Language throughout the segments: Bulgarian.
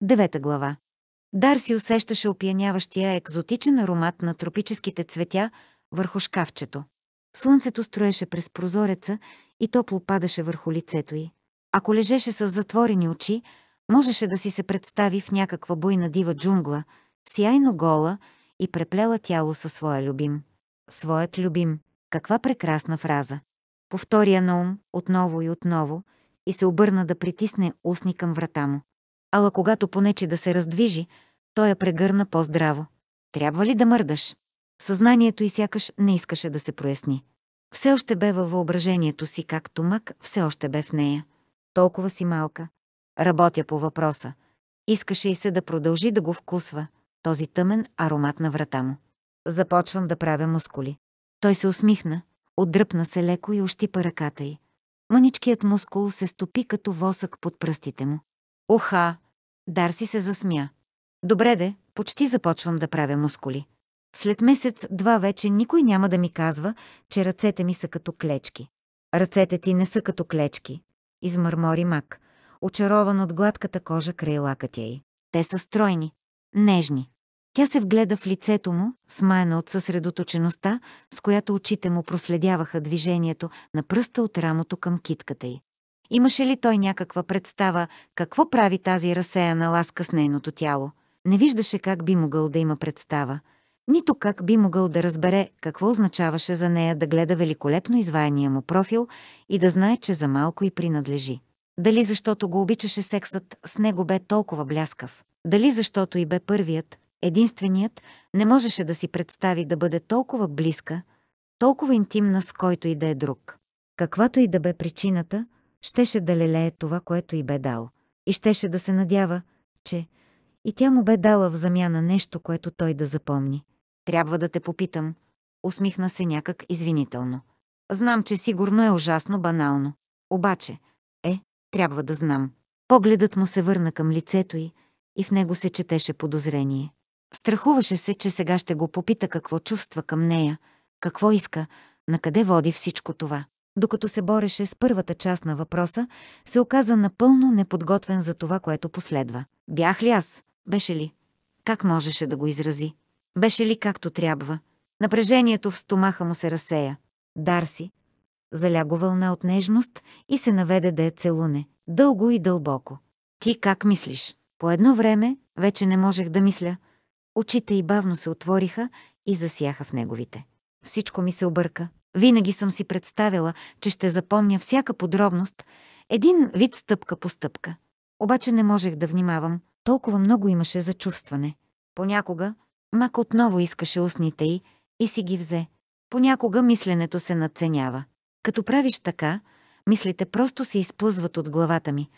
Девета глава. Дарси усещаше опияняващия екзотичен аромат на тропическите цветя върху шкафчето. Слънцето строеше през прозореца и топло падаше върху лицето й. Ако лежеше с затворени очи, можеше да си се представи в някаква буйна дива джунгла, сияйно гола и преплела тяло със своя любим. Своят любим. Каква прекрасна фраза. Повторя на ум отново и отново и се обърна да притисне устни към врата му. Ала когато понече да се раздвижи, той я прегърна по-здраво. Трябва ли да мърдаш? Съзнанието и сякаш не искаше да се проясни. Все още бе във въображението си, както мък все още бе в нея. Толкова си малка. Работя по въпроса. Искаше и се да продължи да го вкусва, този тъмен аромат на врата му. Започвам да правя мускули. Той се усмихна, отдръпна се леко и ощипа ръката й. Мъничкият мускул се стопи като восък под пръстите му. Уха! Дарси се засмя. Добре де, почти започвам да правя мускули. След месец-два вече никой няма да ми казва, че ръцете ми са като клечки. Ръцете ти не са като клечки, измърмори мак, очарован от гладката кожа край лакътя й. Те са стройни, нежни. Тя се вгледа в лицето му, смаяна от съсредоточеността, с която очите му проследяваха движението на пръста от рамото към китката й. Имаше ли той някаква представа какво прави тази разсеяна ласка с нейното тяло? Не виждаше как би могъл да има представа, нито как би могъл да разбере какво означаваше за нея да гледа великолепно изваяния му профил и да знае, че за малко и принадлежи. Дали защото го обичаше сексът, с него бе толкова бляскав. Дали защото и бе първият, единственият, не можеше да си представи да бъде толкова близка, толкова интимна с който и да е друг. Каквато и да бе причината – щеше да лелее това, което й бе дал, и щеше да се надява, че и тя му бе дала в замяна нещо, което той да запомни. Трябва да те попитам. Усмихна се някак извинително. Знам, че сигурно е ужасно банално. Обаче, е, трябва да знам. Погледът му се върна към лицето й и в него се четеше подозрение. Страхуваше се, че сега ще го попита какво чувства към нея, какво иска, на къде води всичко това докато се бореше с първата част на въпроса, се оказа напълно неподготвен за това, което последва. Бях ли аз? Беше ли? Как можеше да го изрази? Беше ли както трябва? Напрежението в стомаха му се разсея. Дарси. Заляго вълна от нежност и се наведе да я целуне. Дълго и дълбоко. Ти как мислиш? По едно време вече не можех да мисля. Очите и бавно се отвориха и засяха в неговите. Всичко ми се обърка. Винаги съм си представила, че ще запомня всяка подробност, един вид стъпка по стъпка. Обаче не можех да внимавам, толкова много имаше за чувстване. Понякога Мак отново искаше устните й и си ги взе. Понякога мисленето се надценява. Като правиш така, мислите просто се изплъзват от главата ми.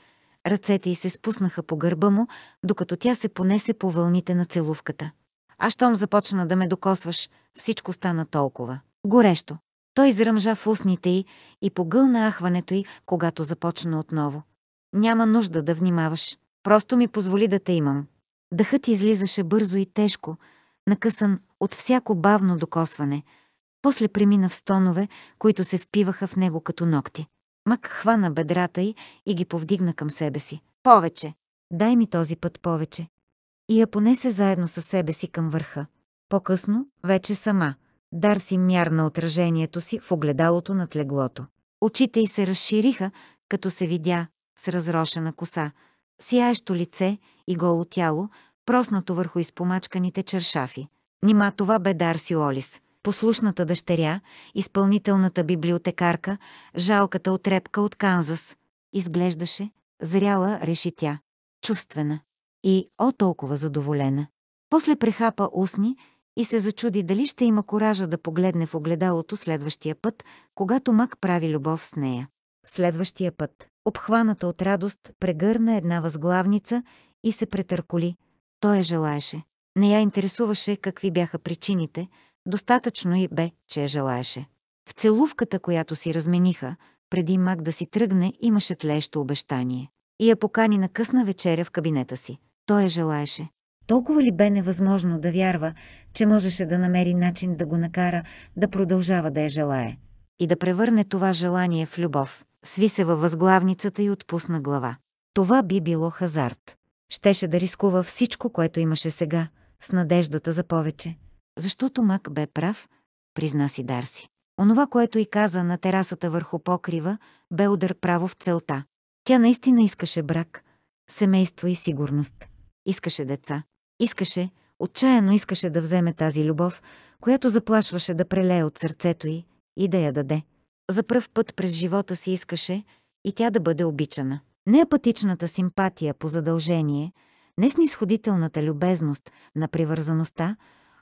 Ръцете й се спуснаха по гърба му, докато тя се понесе по вълните на целувката. А щом започна да ме докосваш, всичко стана толкова. Горещо. Той изръмжа в устните й и погълна ахването й, когато започна отново. Няма нужда да внимаваш. Просто ми позволи да те имам. Дъхът излизаше бързо и тежко, накъсан от всяко бавно докосване. После премина в стонове, които се впиваха в него като ногти. Мак хвана бедрата й и ги повдигна към себе си. Повече! Дай ми този път повече. И я понесе заедно със себе си към върха. По-късно, вече сама. Дарси мярна отражението си в огледалото над леглото. Очите й се разшириха, като се видя с разрошена коса, сияещо лице и голо тяло, проснато върху изпомачканите чершафи. Нима това бе Дарси Олис, послушната дъщеря, изпълнителната библиотекарка, жалката отрепка от Канзас. Изглеждаше, зряла реши тя, чувствена и о толкова задоволена. После прехапа устни и се зачуди дали ще има коража да погледне в огледалото следващия път, когато мак прави любов с нея. Следващия път, обхваната от радост, прегърна една възглавница и се претърколи. Той я желаеше. Не я интересуваше какви бяха причините, достатъчно и бе, че я желаеше. В целувката, която си размениха, преди мак да си тръгне, имаше тлещо обещание. И я покани на късна вечеря в кабинета си. Той я желаеше. Толкова ли бе невъзможно да вярва, че можеше да намери начин да го накара да продължава да я желае и да превърне това желание в любов? Сви се във възглавницата и отпусна глава. Това би било хазарт. Щеше да рискува всичко, което имаше сега, с надеждата за повече. Защото Мак бе прав, призна си Дарси. Онова, което и каза на терасата върху покрива, бе удар право в целта. Тя наистина искаше брак, семейство и сигурност. Искаше деца. Искаше, отчаяно искаше да вземе тази любов, която заплашваше да прелее от сърцето й и да я даде. За пръв път през живота си искаше и тя да бъде обичана. Не апатичната симпатия по задължение, не снисходителната любезност на привързаността,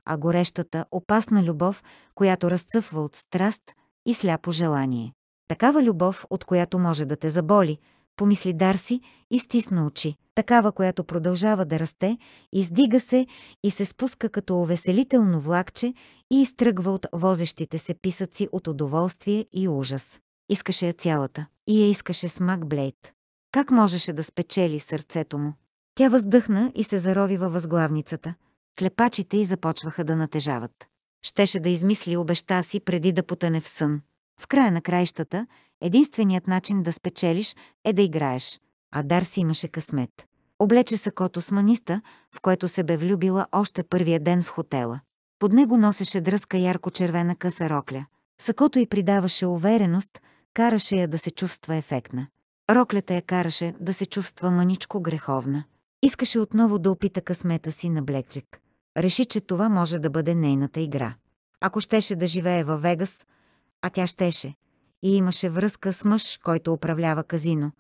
а горещата, опасна любов, която разцъфва от страст и сляпо желание. Такава любов, от която може да те заболи, помисли Дарси и стисна очи такава, която продължава да расте, издига се и се спуска като увеселително влакче и изтръгва от возещите се писъци от удоволствие и ужас. Искаше я цялата и я искаше с Макблейд. Как можеше да спечели сърцето му? Тя въздъхна и се зарови във възглавницата. Клепачите й започваха да натежават. Щеше да измисли обеща си преди да потъне в сън. В края на краищата, единственият начин да спечелиш е да играеш, а Дарси имаше късмет. Облече с маниста, в което се бе влюбила още първия ден в хотела. Под него носеше дръска ярко-червена къса рокля. Сакото й придаваше увереност, караше я да се чувства ефектна. Роклята я караше да се чувства мъничко греховна. Искаше отново да опита късмета си на Блекджик. Реши, че това може да бъде нейната игра. Ако щеше да живее във Вегас, а тя щеше, и имаше връзка с мъж, който управлява казино,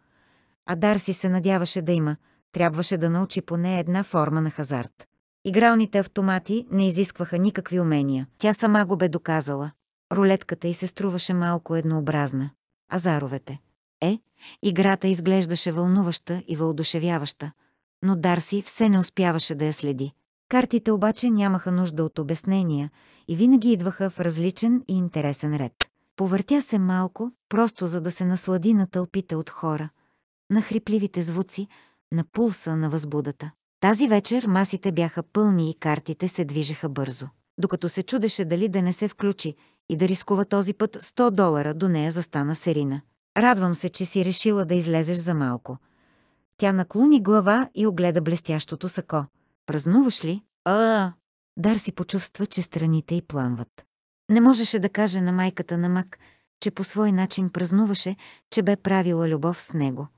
а Дарси се надяваше да има – трябваше да научи поне една форма на хазарт. Игралните автомати не изискваха никакви умения. Тя сама го бе доказала. Рулетката й се струваше малко еднообразна. Азаровете. Е, играта изглеждаше вълнуваща и въодушевяваща, но Дарси все не успяваше да я следи. Картите обаче нямаха нужда от обяснения и винаги идваха в различен и интересен ред. Повъртя се малко, просто за да се наслади на тълпите от хора, на хрипливите звуци, на пулса на възбудата. Тази вечер масите бяха пълни и картите се движеха бързо. Докато се чудеше дали да не се включи и да рискува този път 100 долара, до нея застана Серина. Радвам се, че си решила да излезеш за малко. Тя наклони глава и огледа блестящото сако. Празнуваш ли? А, Дар си почувства, че страните й пламват. Не можеше да каже на майката на Мак, че по свой начин празнуваше, че бе правила любов с него.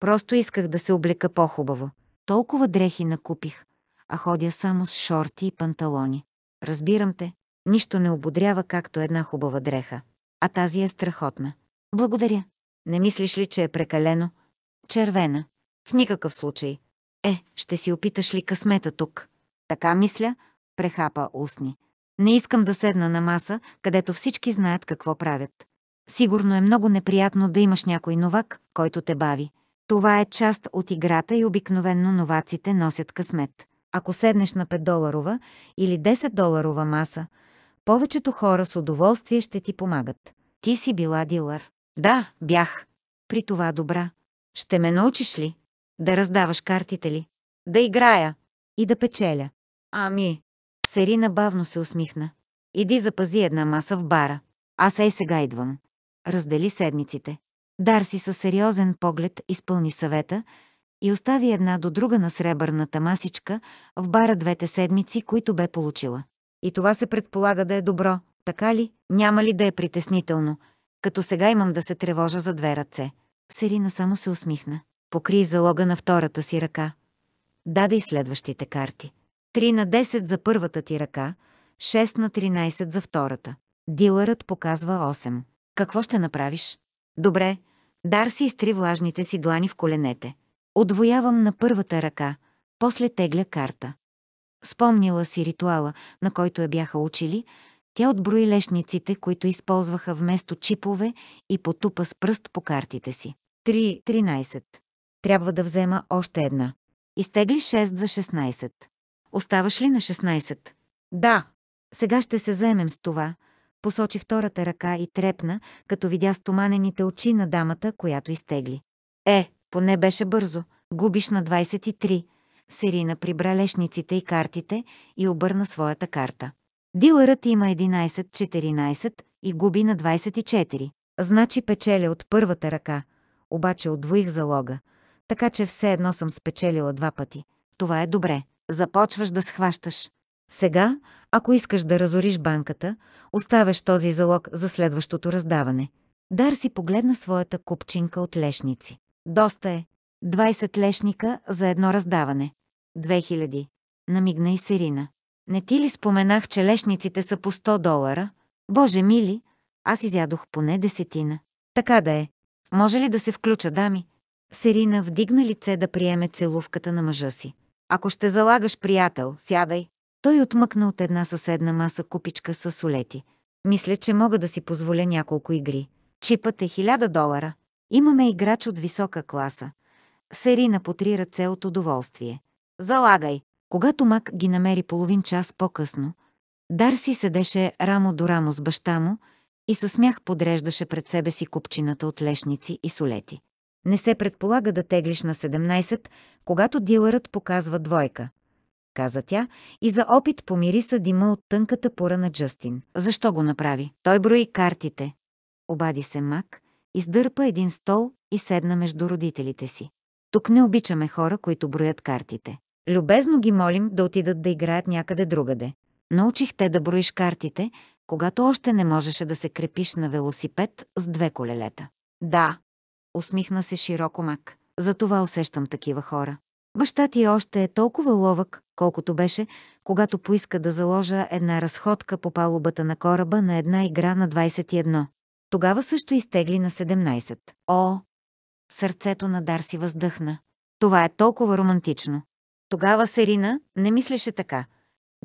Просто исках да се облека по-хубаво. Толкова дрехи накупих, а ходя само с шорти и панталони. Разбирам те, нищо не ободрява както една хубава дреха. А тази е страхотна. Благодаря. Не мислиш ли, че е прекалено? Червена. В никакъв случай. Е, ще си опиташ ли късмета тук? Така мисля, прехапа устни. Не искам да седна на маса, където всички знаят какво правят. Сигурно е много неприятно да имаш някой новак, който те бави. Това е част от играта и обикновенно новаците носят късмет. Ако седнеш на 5-доларова или 10-доларова маса, повечето хора с удоволствие ще ти помагат. Ти си била дилър. Да, бях. При това добра. Ще ме научиш ли? Да раздаваш картите ли? Да играя. И да печеля. Ами. Серина бавно се усмихна. Иди запази една маса в бара. Аз ей сега идвам. Раздели седмиците. Дарси със сериозен поглед изпълни съвета и остави една до друга на сребърната масичка в бара двете седмици, които бе получила. И това се предполага да е добро, така ли? Няма ли да е притеснително? Като сега имам да се тревожа за две ръце. Серина само се усмихна. Покри залога на втората си ръка. Даде и следващите карти. 3 на 10 за първата ти ръка, 6 на 13 за втората. Дилърът показва 8. Какво ще направиш? Добре, Дарси изтри влажните си длани в коленете. Отвоявам на първата ръка, после тегля карта. Спомнила си ритуала, на който я бяха учили, тя отброи лешниците, които използваха вместо чипове и потупа с пръст по картите си. 3.13. Трябва да взема още една. Изтегли 6 за 16. Оставаш ли на 16? Да. Сега ще се заемем с това, посочи втората ръка и трепна, като видя стоманените очи на дамата, която изтегли. Е, поне беше бързо, губиш на 23. Серина прибра лешниците и картите и обърна своята карта. Дилърът има 11-14 и губи на 24. Значи печеля от първата ръка, обаче отвоих залога, така че все едно съм спечелила два пъти. Това е добре. Започваш да схващаш. Сега, ако искаш да разориш банката, оставяш този залог за следващото раздаване. Дар си погледна своята купчинка от лешници. Доста е. 20 лешника за едно раздаване. 2000. Намигна и Серина. Не ти ли споменах, че лешниците са по 100 долара? Боже мили, аз изядох поне десетина. Така да е. Може ли да се включа, дами? Серина вдигна лице да приеме целувката на мъжа си. Ако ще залагаш, приятел, сядай. Той отмъкна от една съседна маса купичка с солети. Мисля, че мога да си позволя няколко игри. Чипът е хиляда долара. Имаме играч от висока класа. Серина потри ръце от удоволствие. Залагай! Когато Мак ги намери половин час по-късно, Дарси седеше рамо до рамо с баща му и със смях подреждаше пред себе си купчината от лешници и солети. Не се предполага да теглиш на 17, когато дилърът показва двойка каза тя и за опит помириса дима от тънката пора на Джастин. Защо го направи? Той брои картите. Обади се Мак, издърпа един стол и седна между родителите си. Тук не обичаме хора, които броят картите. Любезно ги молим да отидат да играят някъде другаде. Научих те да броиш картите, когато още не можеше да се крепиш на велосипед с две колелета. Да, усмихна се широко Мак. Затова усещам такива хора. Баща ти е още е толкова ловък, колкото беше, когато поиска да заложа една разходка по палубата на кораба на една игра на 21. Тогава също изтегли на 17. О! Сърцето на Дарси въздъхна. Това е толкова романтично. Тогава Серина не мислеше така.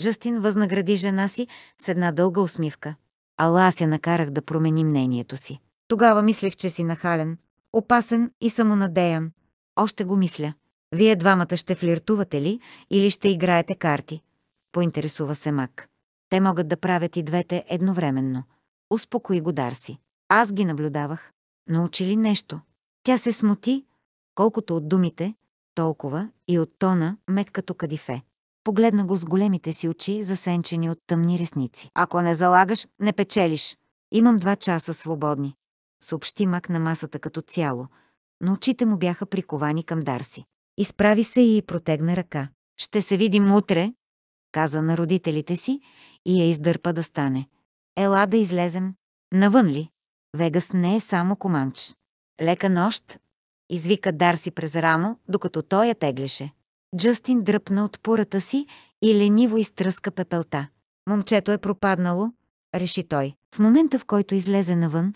Джастин възнагради жена си с една дълга усмивка. Ала аз я накарах да промени мнението си. Тогава мислех, че си нахален, опасен и самонадеян. Още го мисля. Вие двамата ще флиртувате ли или ще играете карти? Поинтересува се Мак. Те могат да правят и двете едновременно. Успокои го Дарси. Аз ги наблюдавах. Научи ли нещо? Тя се смути, колкото от думите, толкова и от тона, мек като кадифе. Погледна го с големите си очи, засенчени от тъмни ресници. Ако не залагаш, не печелиш. Имам два часа свободни. Съобщи мак на масата като цяло, но очите му бяха приковани към Дарси. Изправи се и протегна ръка. «Ще се видим утре», каза на родителите си и я издърпа да стане. «Ела да излезем. Навън ли? Вегас не е само команч. Лека нощ», извика Дарси през рамо, докато той я теглеше. Джастин дръпна от пурата си и лениво изтръска пепелта. Момчето е пропаднало, реши той. В момента, в който излезе навън,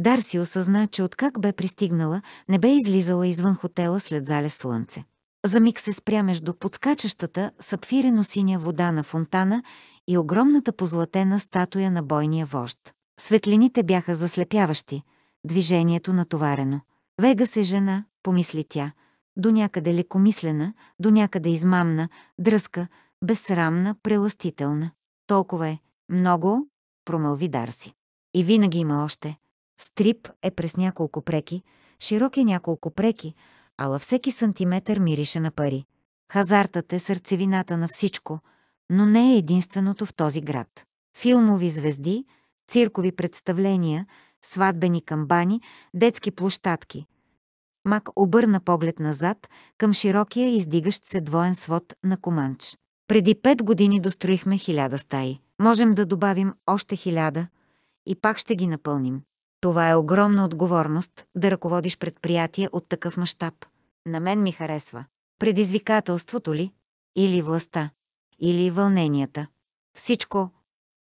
Дарси осъзна, че откак бе пристигнала, не бе излизала извън хотела след зале слънце. За миг се спря между подскачащата сапфирено-синя вода на фонтана и огромната позлатена статуя на бойния вожд. Светлините бяха заслепяващи, движението натоварено. Вега се жена, помисли тя, до някъде лекомислена, до някъде измамна, дръска, безсрамна, преластителна. Толкова е. Много, промълви Дарси. И винаги има още. Стрип е през няколко преки, широк е няколко преки, ала всеки сантиметър мирише на пари. Хазартът е сърцевината на всичко, но не е единственото в този град. Филмови звезди, циркови представления, сватбени камбани, детски площадки. Мак обърна поглед назад към широкия издигащ се двоен свод на Команч. Преди пет години достроихме хиляда стаи. Можем да добавим още хиляда и пак ще ги напълним. Това е огромна отговорност да ръководиш предприятие от такъв мащаб. На мен ми харесва. Предизвикателството ли? Или властта? Или вълненията? Всичко.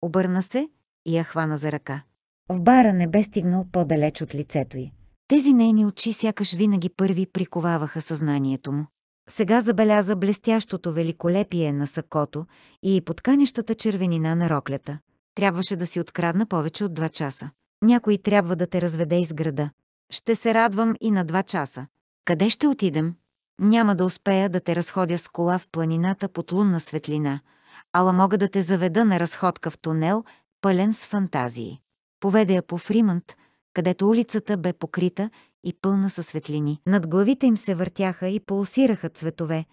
Обърна се и я хвана за ръка. В бара не бе стигнал по-далеч от лицето й. Тези нейни очи сякаш винаги първи приковаваха съзнанието му. Сега забеляза блестящото великолепие на сакото и подканящата червенина на роклята. Трябваше да си открадна повече от два часа. Някой трябва да те разведе из града. Ще се радвам и на два часа. Къде ще отидем? Няма да успея да те разходя с кола в планината под лунна светлина, ала мога да те заведа на разходка в тунел, пълен с фантазии. Поведе я по Фримант, където улицата бе покрита и пълна със светлини. Над главите им се въртяха и пулсираха цветове,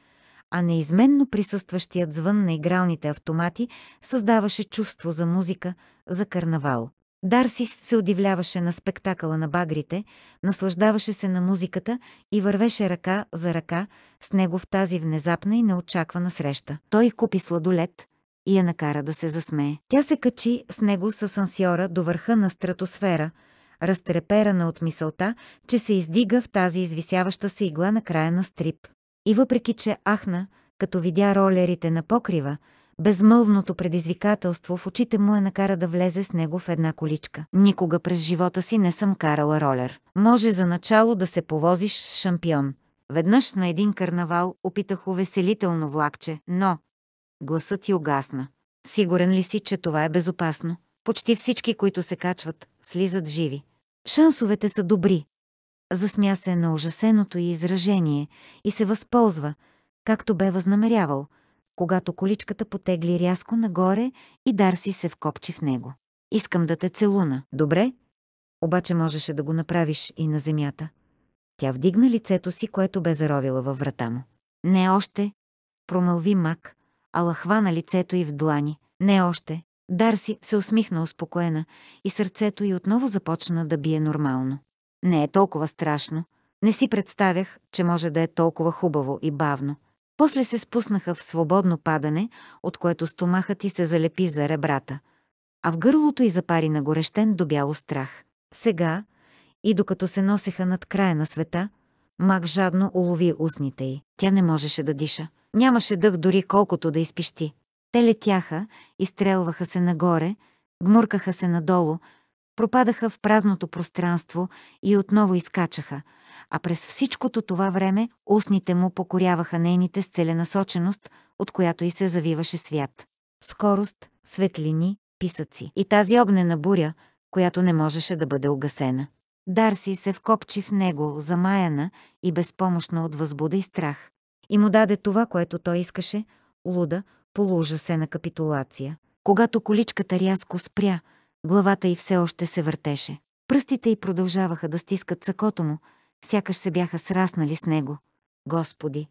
а неизменно присъстващият звън на игралните автомати създаваше чувство за музика, за карнавал. Дарси се удивляваше на спектакъла на багрите, наслаждаваше се на музиката и вървеше ръка за ръка с него в тази внезапна и неочаквана среща. Той купи сладолет и я накара да се засмее. Тя се качи с него с асансьора до върха на стратосфера, разтреперана от мисълта, че се издига в тази извисяваща се игла на края на стрип. И въпреки, че ахна, като видя ролерите на покрива, безмълвното предизвикателство в очите му е накара да влезе с него в една количка. Никога през живота си не съм карала ролер. Може за начало да се повозиш с шампион. Веднъж на един карнавал опитах увеселително влакче, но... Гласът й огасна. Сигурен ли си, че това е безопасно? Почти всички, които се качват, слизат живи. Шансовете са добри. Засмя се на ужасеното й изражение и се възползва, както бе възнамерявал – когато количката потегли рязко нагоре и Дарси се вкопчи в него. «Искам да те целуна, добре?» Обаче можеше да го направиш и на земята. Тя вдигна лицето си, което бе заровила във врата му. «Не още!» промълви мак, ала хвана лицето й в длани. «Не още!» Дарси се усмихна успокоена и сърцето й отново започна да бие нормално. Не е толкова страшно. Не си представях, че може да е толкова хубаво и бавно – после се спуснаха в свободно падане, от което стомахът ти се залепи за ребрата, а в гърлото й запари нагорещен до бяло страх. Сега, и докато се носеха над края на света, Мак жадно улови устните й. Тя не можеше да диша. Нямаше дъх дори колкото да изпищи. Те летяха, изстрелваха се нагоре, гмуркаха се надолу, пропадаха в празното пространство и отново изкачаха – а през всичкото това време устните му покоряваха нейните с целенасоченост, от която и се завиваше свят. Скорост, светлини, писъци и тази огнена буря, която не можеше да бъде огасена. Дарси се вкопчи в него, замаяна и безпомощна от възбуда и страх. И му даде това, което той искаше, луда, на капитулация. Когато количката рязко спря, главата й все още се въртеше. Пръстите й продължаваха да стискат сакото му, сякаш се бяха сраснали с него. Господи!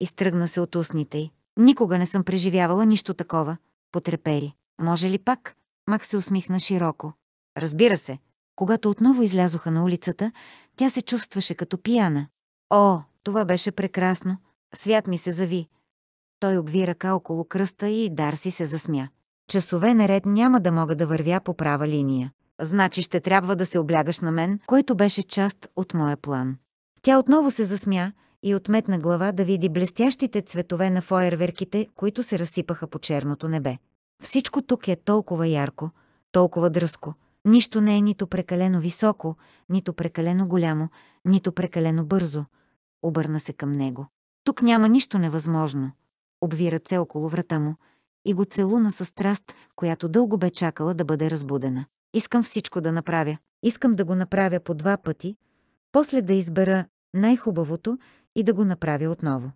Изтръгна се от устните й. Никога не съм преживявала нищо такова. Потрепери. Може ли пак? Мак се усмихна широко. Разбира се. Когато отново излязоха на улицата, тя се чувстваше като пияна. О, това беше прекрасно. Свят ми се зави. Той обви ръка около кръста и Дарси се засмя. Часове наред няма да мога да вървя по права линия значи ще трябва да се облягаш на мен, което беше част от моя план. Тя отново се засмя и отметна глава да види блестящите цветове на фойерверките, които се разсипаха по черното небе. Всичко тук е толкова ярко, толкова дръско. Нищо не е нито прекалено високо, нито прекалено голямо, нито прекалено бързо. Обърна се към него. Тук няма нищо невъзможно. Обви ръце около врата му и го целуна със страст, която дълго бе чакала да бъде разбудена. Искам всичко да направя. Искам да го направя по два пъти, после да избера най-хубавото и да го направя отново.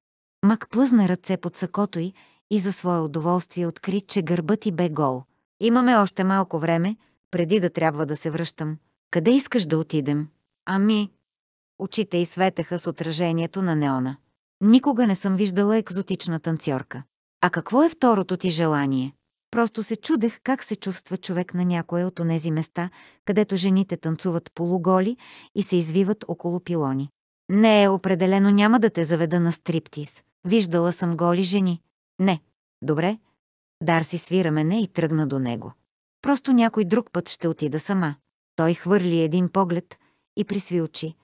Мак плъзна ръце под сакото й и за свое удоволствие откри, че гърбът й бе гол. Имаме още малко време, преди да трябва да се връщам. Къде искаш да отидем? Ами, очите й светеха с отражението на неона. Никога не съм виждала екзотична танцорка. А какво е второто ти желание? Просто се чудех как се чувства човек на някое от онези места, където жените танцуват полуголи и се извиват около пилони. Не е определено, няма да те заведа на стриптиз. Виждала съм голи жени. Не. Добре. Дарси свира мене и тръгна до него. Просто някой друг път ще отида сама. Той хвърли един поглед и присви очи,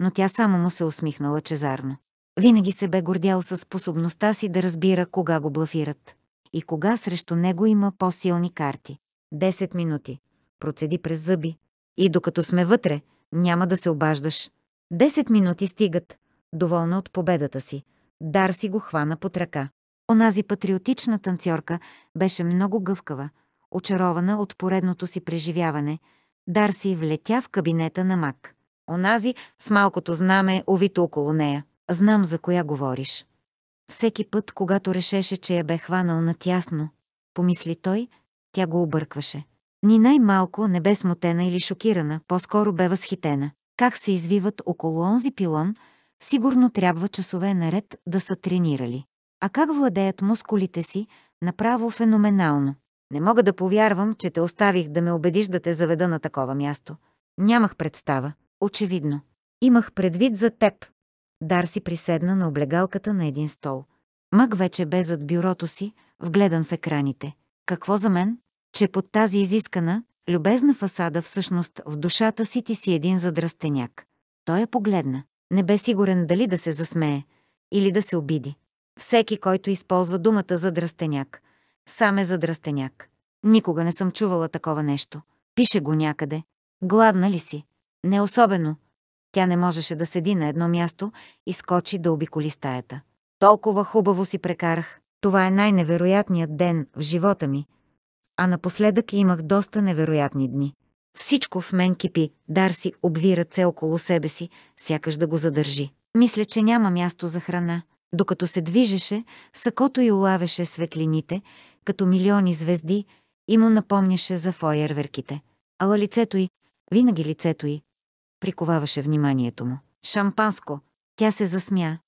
но тя само му се усмихнала чезарно. Винаги се бе гордял със способността си да разбира кога го блафират и кога срещу него има по-силни карти. Десет минути. Процеди през зъби. И докато сме вътре, няма да се обаждаш. Десет минути стигат. Доволна от победата си. Дар си го хвана под ръка. Онази патриотична танцорка беше много гъвкава, очарована от поредното си преживяване. Дар си влетя в кабинета на Мак. Онази с малкото знаме, овито около нея. Знам за коя говориш. Всеки път, когато решеше, че я бе хванал на тясно, помисли той, тя го объркваше. Ни най-малко не бе смутена или шокирана, по-скоро бе възхитена. Как се извиват около онзи пилон, сигурно трябва часове наред да са тренирали. А как владеят мускулите си, направо феноменално. Не мога да повярвам, че те оставих да ме убедиш да те заведа на такова място. Нямах представа. Очевидно. Имах предвид за теб, Дарси приседна на облегалката на един стол. Мък вече бе зад бюрото си, вгледан в екраните. Какво за мен? Че под тази изискана, любезна фасада всъщност в душата си ти си един задръстеняк. Той я погледна. Не бе сигурен дали да се засмее или да се обиди. Всеки, който използва думата задръстеняк, сам е задръстеняк. Никога не съм чувала такова нещо. Пише го някъде. Гладна ли си? Не особено, тя не можеше да седи на едно място и скочи да обиколи стаята. Толкова хубаво си прекарах. Това е най-невероятният ден в живота ми. А напоследък имах доста невероятни дни. Всичко в мен кипи, Дарси обви ръце около себе си, сякаш да го задържи. Мисля, че няма място за храна. Докато се движеше, сакото й улавеше светлините, като милиони звезди, и му напомняше за фойерверките. Ала лицето й, винаги лицето й, приковаваше вниманието му. Шампанско! Тя се засмя.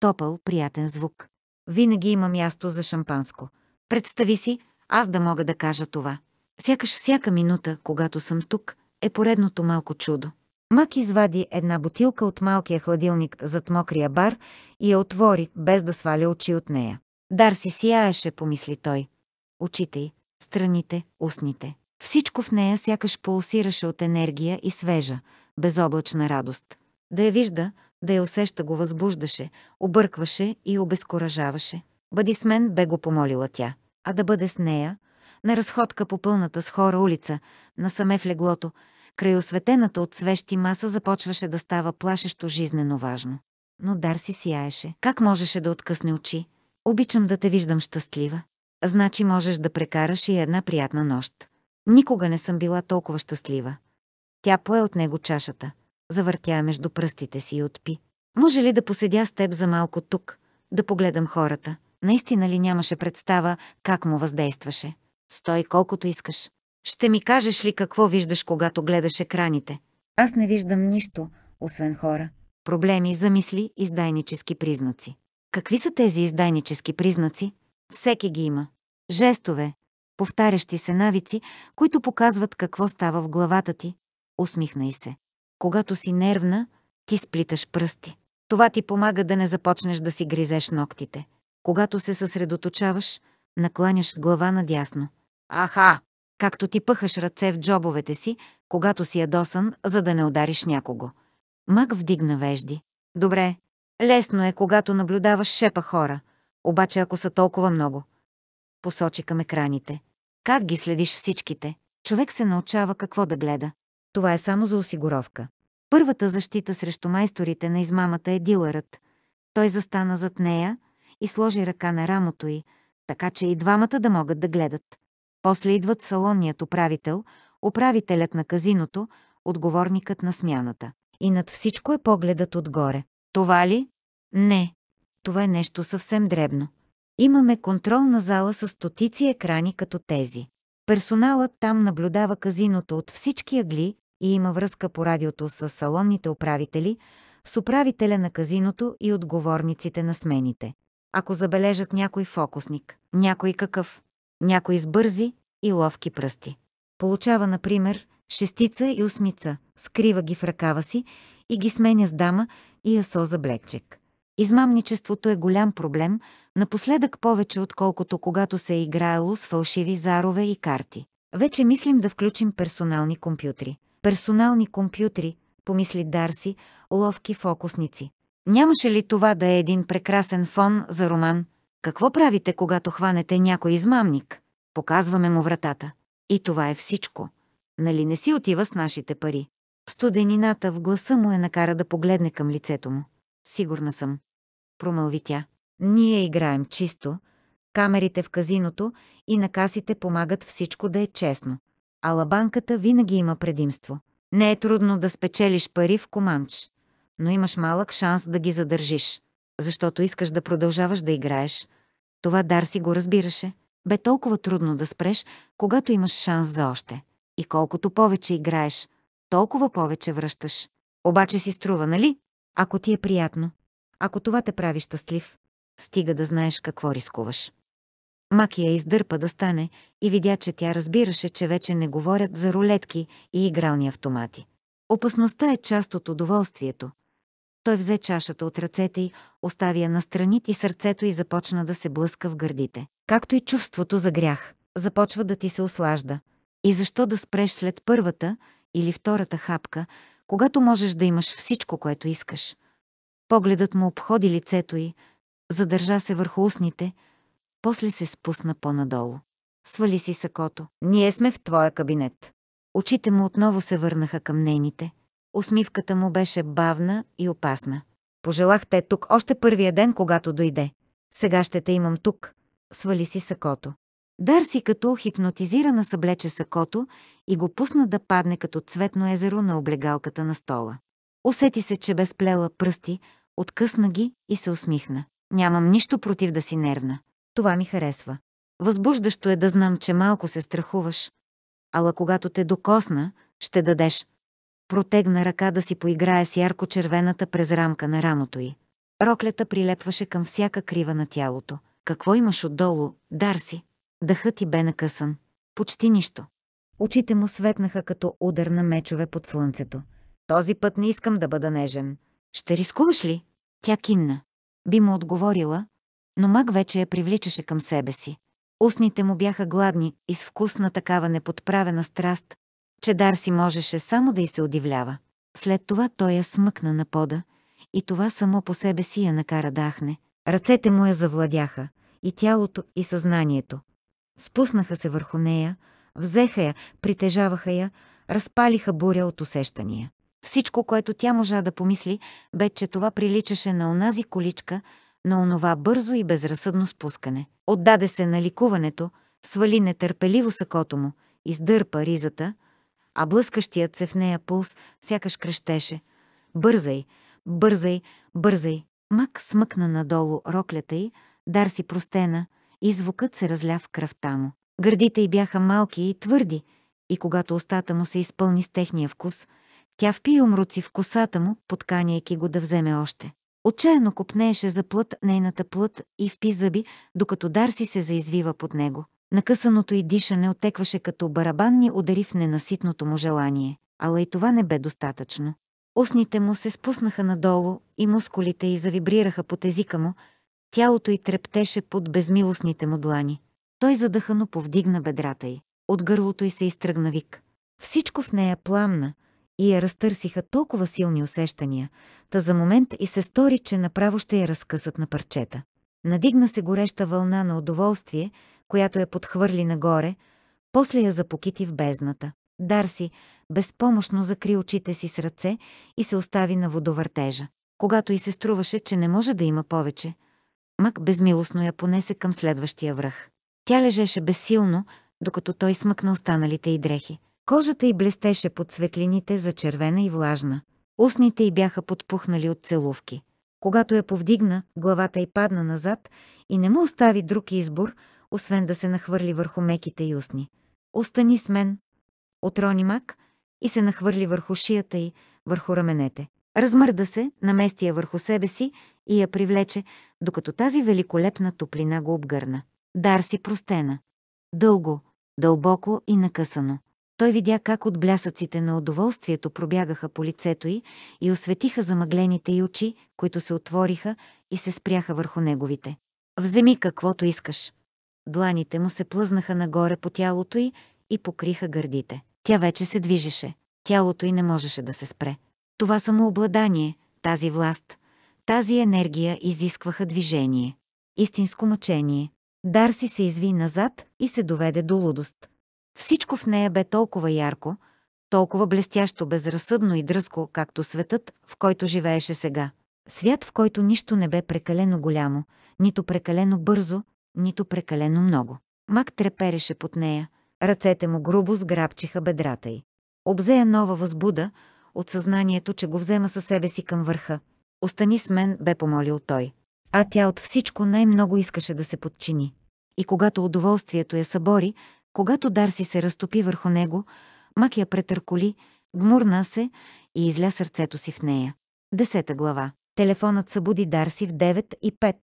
Топъл, приятен звук. Винаги има място за шампанско. Представи си, аз да мога да кажа това. Сякаш всяка минута, когато съм тук, е поредното малко чудо. Мак извади една бутилка от малкия хладилник зад мокрия бар и я отвори, без да сваля очи от нея. Дар си сияеше, помисли той. Очите й, страните, устните. Всичко в нея сякаш пулсираше от енергия и свежа, безоблачна радост. Да я вижда, да я усеща го възбуждаше, объркваше и обезкуражаваше. Бъди с мен, бе го помолила тя. А да бъде с нея, на разходка по пълната с хора улица, насаме в леглото, край осветената от свещи маса започваше да става плашещо жизнено важно. Но Дарси сияеше. Как можеше да откъсне очи? Обичам да те виждам щастлива. Значи можеш да прекараш и една приятна нощ. Никога не съм била толкова щастлива. Тя пое от него чашата, завъртя между пръстите си и отпи. Може ли да поседя с теб за малко тук, да погледам хората? Наистина ли нямаше представа как му въздействаше? Стой колкото искаш. Ще ми кажеш ли какво виждаш, когато гледаш екраните? Аз не виждам нищо, освен хора. Проблеми, замисли, издайнически признаци. Какви са тези издайнически признаци? Всеки ги има. Жестове, повтарящи се навици, които показват какво става в главата ти, усмихна и се. Когато си нервна, ти сплиташ пръсти. Това ти помага да не започнеш да си гризеш ногтите. Когато се съсредоточаваш, накланяш глава надясно. Аха! Както ти пъхаш ръце в джобовете си, когато си ядосан, за да не удариш някого. Мак вдигна вежди. Добре, лесно е, когато наблюдаваш шепа хора, обаче ако са толкова много. Посочи към екраните. Как ги следиш всичките? Човек се научава какво да гледа. Това е само за осигуровка. Първата защита срещу майсторите на измамата е дилърът. Той застана зад нея и сложи ръка на рамото й, така че и двамата да могат да гледат. После идват салонният управител, управителят на казиното, отговорникът на смяната. И над всичко е погледът отгоре. Това ли? Не. Това е нещо съвсем дребно. Имаме контролна зала с стотици екрани като тези. Персоналът там наблюдава казиното от всички агли и има връзка по радиото с салонните управители, с управителя на казиното и отговорниците на смените. Ако забележат някой фокусник, някой какъв, някой с бързи и ловки пръсти. Получава, например, шестица и осмица, скрива ги в ръкава си и ги сменя с дама и асо за блекчек. Измамничеството е голям проблем, напоследък повече отколкото когато се е играело с фалшиви зарове и карти. Вече мислим да включим персонални компютри. Персонални компютри, помисли Дарси, ловки фокусници. Нямаше ли това да е един прекрасен фон за роман? Какво правите, когато хванете някой измамник? Показваме му вратата. И това е всичко. Нали не си отива с нашите пари? Студенината в гласа му е накара да погледне към лицето му. Сигурна съм промълви тя. Ние играем чисто, камерите в казиното и на касите помагат всичко да е честно. Ала банката винаги има предимство. Не е трудно да спечелиш пари в команч, но имаш малък шанс да ги задържиш, защото искаш да продължаваш да играеш. Това Дарси го разбираше. Бе толкова трудно да спреш, когато имаш шанс за още. И колкото повече играеш, толкова повече връщаш. Обаче си струва, нали? Ако ти е приятно, ако това те прави щастлив. Стига да знаеш какво рискуваш. Мак я издърпа да стане и видя, че тя разбираше, че вече не говорят за рулетки и игрални автомати. Опасността е част от удоволствието. Той взе чашата от ръцете й, остави я странит и сърцето й започна да се блъска в гърдите. Както и чувството за грях, започва да ти се ослажда. И защо да спреш след първата или втората хапка, когато можеш да имаш всичко, което искаш? Погледът му обходи лицето й, задържа се върху устните, после се спусна по-надолу. Свали си сакото. Ние сме в твоя кабинет. Очите му отново се върнаха към нейните. Усмивката му беше бавна и опасна. Пожелах те тук още първия ден, когато дойде. Сега ще те имам тук. Свали си сакото. Дарси като хипнотизирана съблече сакото и го пусна да падне като цветно езеро на облегалката на стола. Усети се, че бе сплела пръсти, Откъсна ги и се усмихна. Нямам нищо против да си нервна. Това ми харесва. Възбуждащо е да знам, че малко се страхуваш. Ала когато те докосна, ще дадеш. Протегна ръка да си поиграе с ярко-червената през рамка на рамото й. Роклята прилепваше към всяка крива на тялото. Какво имаш отдолу, Дарси? Дъхът ти бе накъсан. Почти нищо. Очите му светнаха като удар на мечове под слънцето. Този път не искам да бъда нежен. Ще рискуваш ли? Тя кимна. Би му отговорила, но маг вече я привличаше към себе си. Устните му бяха гладни и с вкус на такава неподправена страст, че Дарси можеше само да й се удивлява. След това той я смъкна на пода и това само по себе си я накара да ахне. Ръцете му я завладяха, и тялото, и съзнанието. Спуснаха се върху нея, взеха я, притежаваха я, разпалиха буря от усещания. Всичко, което тя можа да помисли, бе, че това приличаше на онази количка, на онова бързо и безразсъдно спускане. Отдаде се на ликуването, свали нетърпеливо сакото му, издърпа ризата, а блъскащият се в нея пулс сякаш крещеше. «Бързай! Бързай! Бързай!» Мак смъкна надолу роклята й, дар си простена, и звукът се разля в кръвта му. Гърдите й бяха малки и твърди, и когато устата му се изпълни с техния вкус – тя впи умруци в косата му, подканяйки го да вземе още. Отчаяно копнееше за плът нейната плът и впи зъби, докато Дарси се заизвива под него. Накъсаното й дишане отекваше като барабанни удари в ненаситното му желание, ала и това не бе достатъчно. Устните му се спуснаха надолу и мускулите й завибрираха под езика му, тялото й трептеше под безмилостните му длани. Той задъхано повдигна бедрата й. От гърлото й се изтръгна вик. Всичко в нея пламна, и я разтърсиха толкова силни усещания, та за момент и се стори, че направо ще я разкъсат на парчета. Надигна се гореща вълна на удоволствие, която я подхвърли нагоре, после я запокити в бездната. Дарси безпомощно закри очите си с ръце и се остави на водовъртежа. Когато и се струваше, че не може да има повече, Мак безмилостно я понесе към следващия връх. Тя лежеше безсилно, докато той смъкна останалите и дрехи. Кожата й блестеше под светлините за червена и влажна. Устните й бяха подпухнали от целувки. Когато я повдигна, главата й падна назад и не му остави друг избор, освен да се нахвърли върху меките й устни. «Остани с мен!» Отрони мак и се нахвърли върху шията й, върху раменете. Размърда се, намести я върху себе си и я привлече, докато тази великолепна топлина го обгърна. Дар си простена. Дълго, дълбоко и накъсано. Той видя как от блясъците на удоволствието пробягаха по лицето й и осветиха замъглените й очи, които се отвориха и се спряха върху неговите. «Вземи каквото искаш». Дланите му се плъзнаха нагоре по тялото й и покриха гърдите. Тя вече се движеше. Тялото й не можеше да се спре. Това самообладание, тази власт, тази енергия изискваха движение. Истинско мъчение. Дарси се изви назад и се доведе до лудост. Всичко в нея бе толкова ярко, толкова блестящо, безразсъдно и дръзко, както светът, в който живееше сега. Свят, в който нищо не бе прекалено голямо, нито прекалено бързо, нито прекалено много. Мак трепереше под нея, ръцете му грубо сграбчиха бедрата й. Обзея нова възбуда от съзнанието, че го взема със себе си към върха. Остани с мен, бе помолил той. А тя от всичко най-много искаше да се подчини. И когато удоволствието я събори, когато Дарси се разтопи върху него, Мак я претърколи, гмурна се и изля сърцето си в нея. Десета глава. Телефонът събуди Дарси в 9 и 5.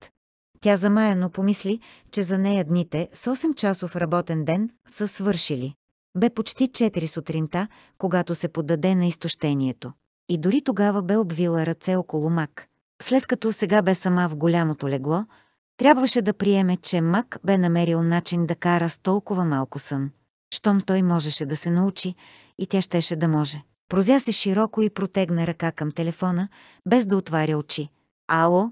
Тя замаяно помисли, че за нея дните с 8-часов работен ден са свършили. Бе почти 4 сутринта, когато се подаде на изтощението. И дори тогава бе обвила ръце около мак. След като сега бе сама в голямото легло, Трябваше да приеме, че Мак бе намерил начин да кара с толкова малко сън. Щом той можеше да се научи, и тя щеше да може. Прозя се широко и протегна ръка към телефона, без да отваря очи. «Ало?»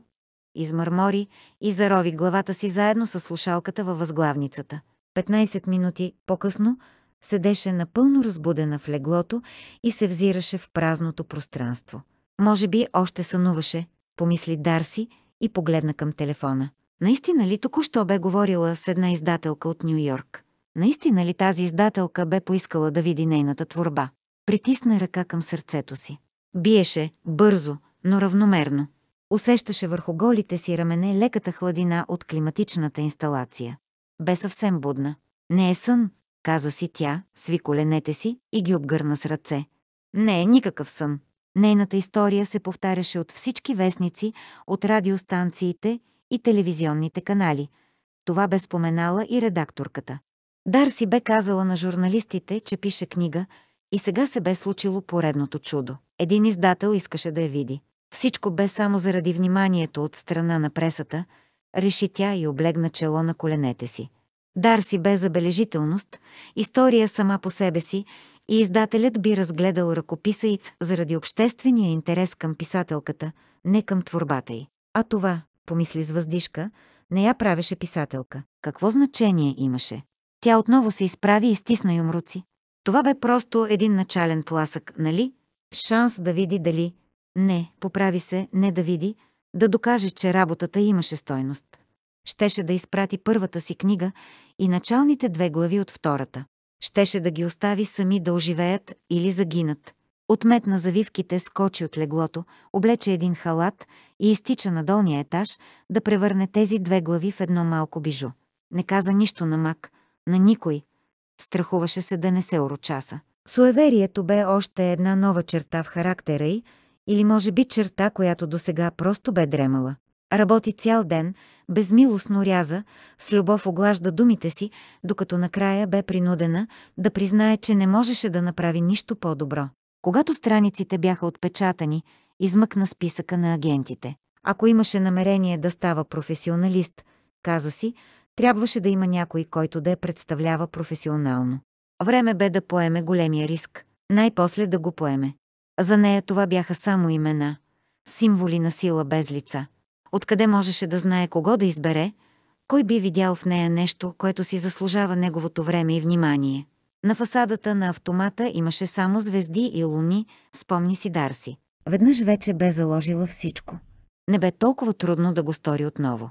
Измърмори и зарови главата си заедно с слушалката във възглавницата. 15 минути по-късно седеше напълно разбудена в леглото и се взираше в празното пространство. Може би още сънуваше, помисли Дарси и погледна към телефона. Наистина ли току-що бе говорила с една издателка от Нью Йорк? Наистина ли тази издателка бе поискала да види нейната творба? Притисна ръка към сърцето си. Биеше, бързо, но равномерно. Усещаше върху голите си рамене леката хладина от климатичната инсталация. Бе съвсем будна. Не е сън, каза си тя, сви коленете си и ги обгърна с ръце. Не е никакъв сън. Нейната история се повтаряше от всички вестници, от радиостанциите и телевизионните канали. Това бе споменала и редакторката. Дарси бе казала на журналистите, че пише книга и сега се бе случило поредното чудо. Един издател искаше да я види. Всичко бе само заради вниманието от страна на пресата, реши тя и облегна чело на коленете си. Дарси бе забележителност, история сама по себе си и издателят би разгледал ръкописа й заради обществения интерес към писателката, не към творбата й. А това, помисли с въздишка, не я правеше писателка. Какво значение имаше? Тя отново се изправи и стисна юмруци. Това бе просто един начален пласък, нали? Шанс да види дали... Не, поправи се, не да види, да докаже, че работата имаше стойност. Щеше да изпрати първата си книга и началните две глави от втората. Щеше да ги остави сами да оживеят или загинат. Отметна завивките, скочи от леглото, облече един халат и изтича на долния етаж да превърне тези две глави в едно малко бижу. Не каза нищо на мак, на никой. Страхуваше се да не се урочаса. Суеверието бе още една нова черта в характера й, или може би черта, която досега просто бе дремала. Работи цял ден, безмилостно ряза, с любов оглажда думите си, докато накрая бе принудена да признае, че не можеше да направи нищо по-добро. Когато страниците бяха отпечатани, измъкна списъка на агентите. Ако имаше намерение да става професионалист, каза си, трябваше да има някой, който да я представлява професионално. Време бе да поеме големия риск, най-после да го поеме. За нея това бяха само имена, символи на сила без лица. Откъде можеше да знае кого да избере, кой би видял в нея нещо, което си заслужава неговото време и внимание. На фасадата на автомата имаше само звезди и луни, спомни си Дарси. Веднъж вече бе заложила всичко. Не бе толкова трудно да го стори отново.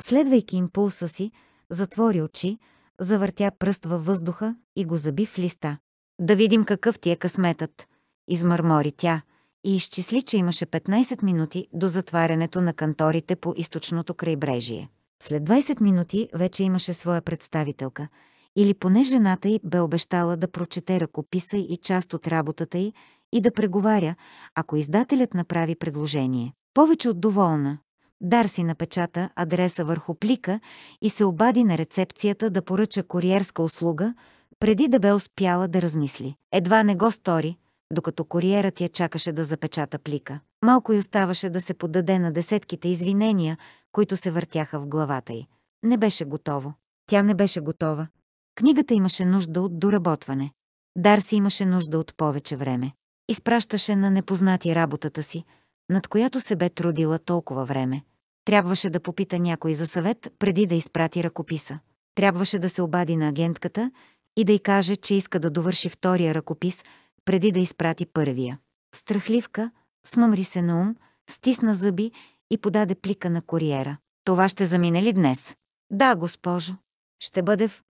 Следвайки импулса си, затвори очи, завъртя пръст във въздуха и го заби в листа. «Да видим какъв ти е късметът», измърмори тя и изчисли, че имаше 15 минути до затварянето на канторите по източното крайбрежие. След 20 минути вече имаше своя представителка – или поне жената й бе обещала да прочете ръкописа и част от работата й и да преговаря, ако издателят направи предложение. Повече от доволна, Дарси напечата адреса върху плика и се обади на рецепцията да поръча куриерска услуга, преди да бе успяла да размисли. Едва не го стори, докато куриерът я чакаше да запечата плика. Малко й оставаше да се подаде на десетките извинения, които се въртяха в главата й. Не беше готово. Тя не беше готова. Книгата имаше нужда от доработване. Дарси имаше нужда от повече време. Изпращаше на непознати работата си, над която се бе трудила толкова време. Трябваше да попита някой за съвет, преди да изпрати ръкописа. Трябваше да се обади на агентката и да й каже, че иска да довърши втория ръкопис, преди да изпрати първия. Страхливка, смъмри се на ум, стисна зъби и подаде плика на куриера. Това ще замине ли днес? Да, госпожо. Ще бъде в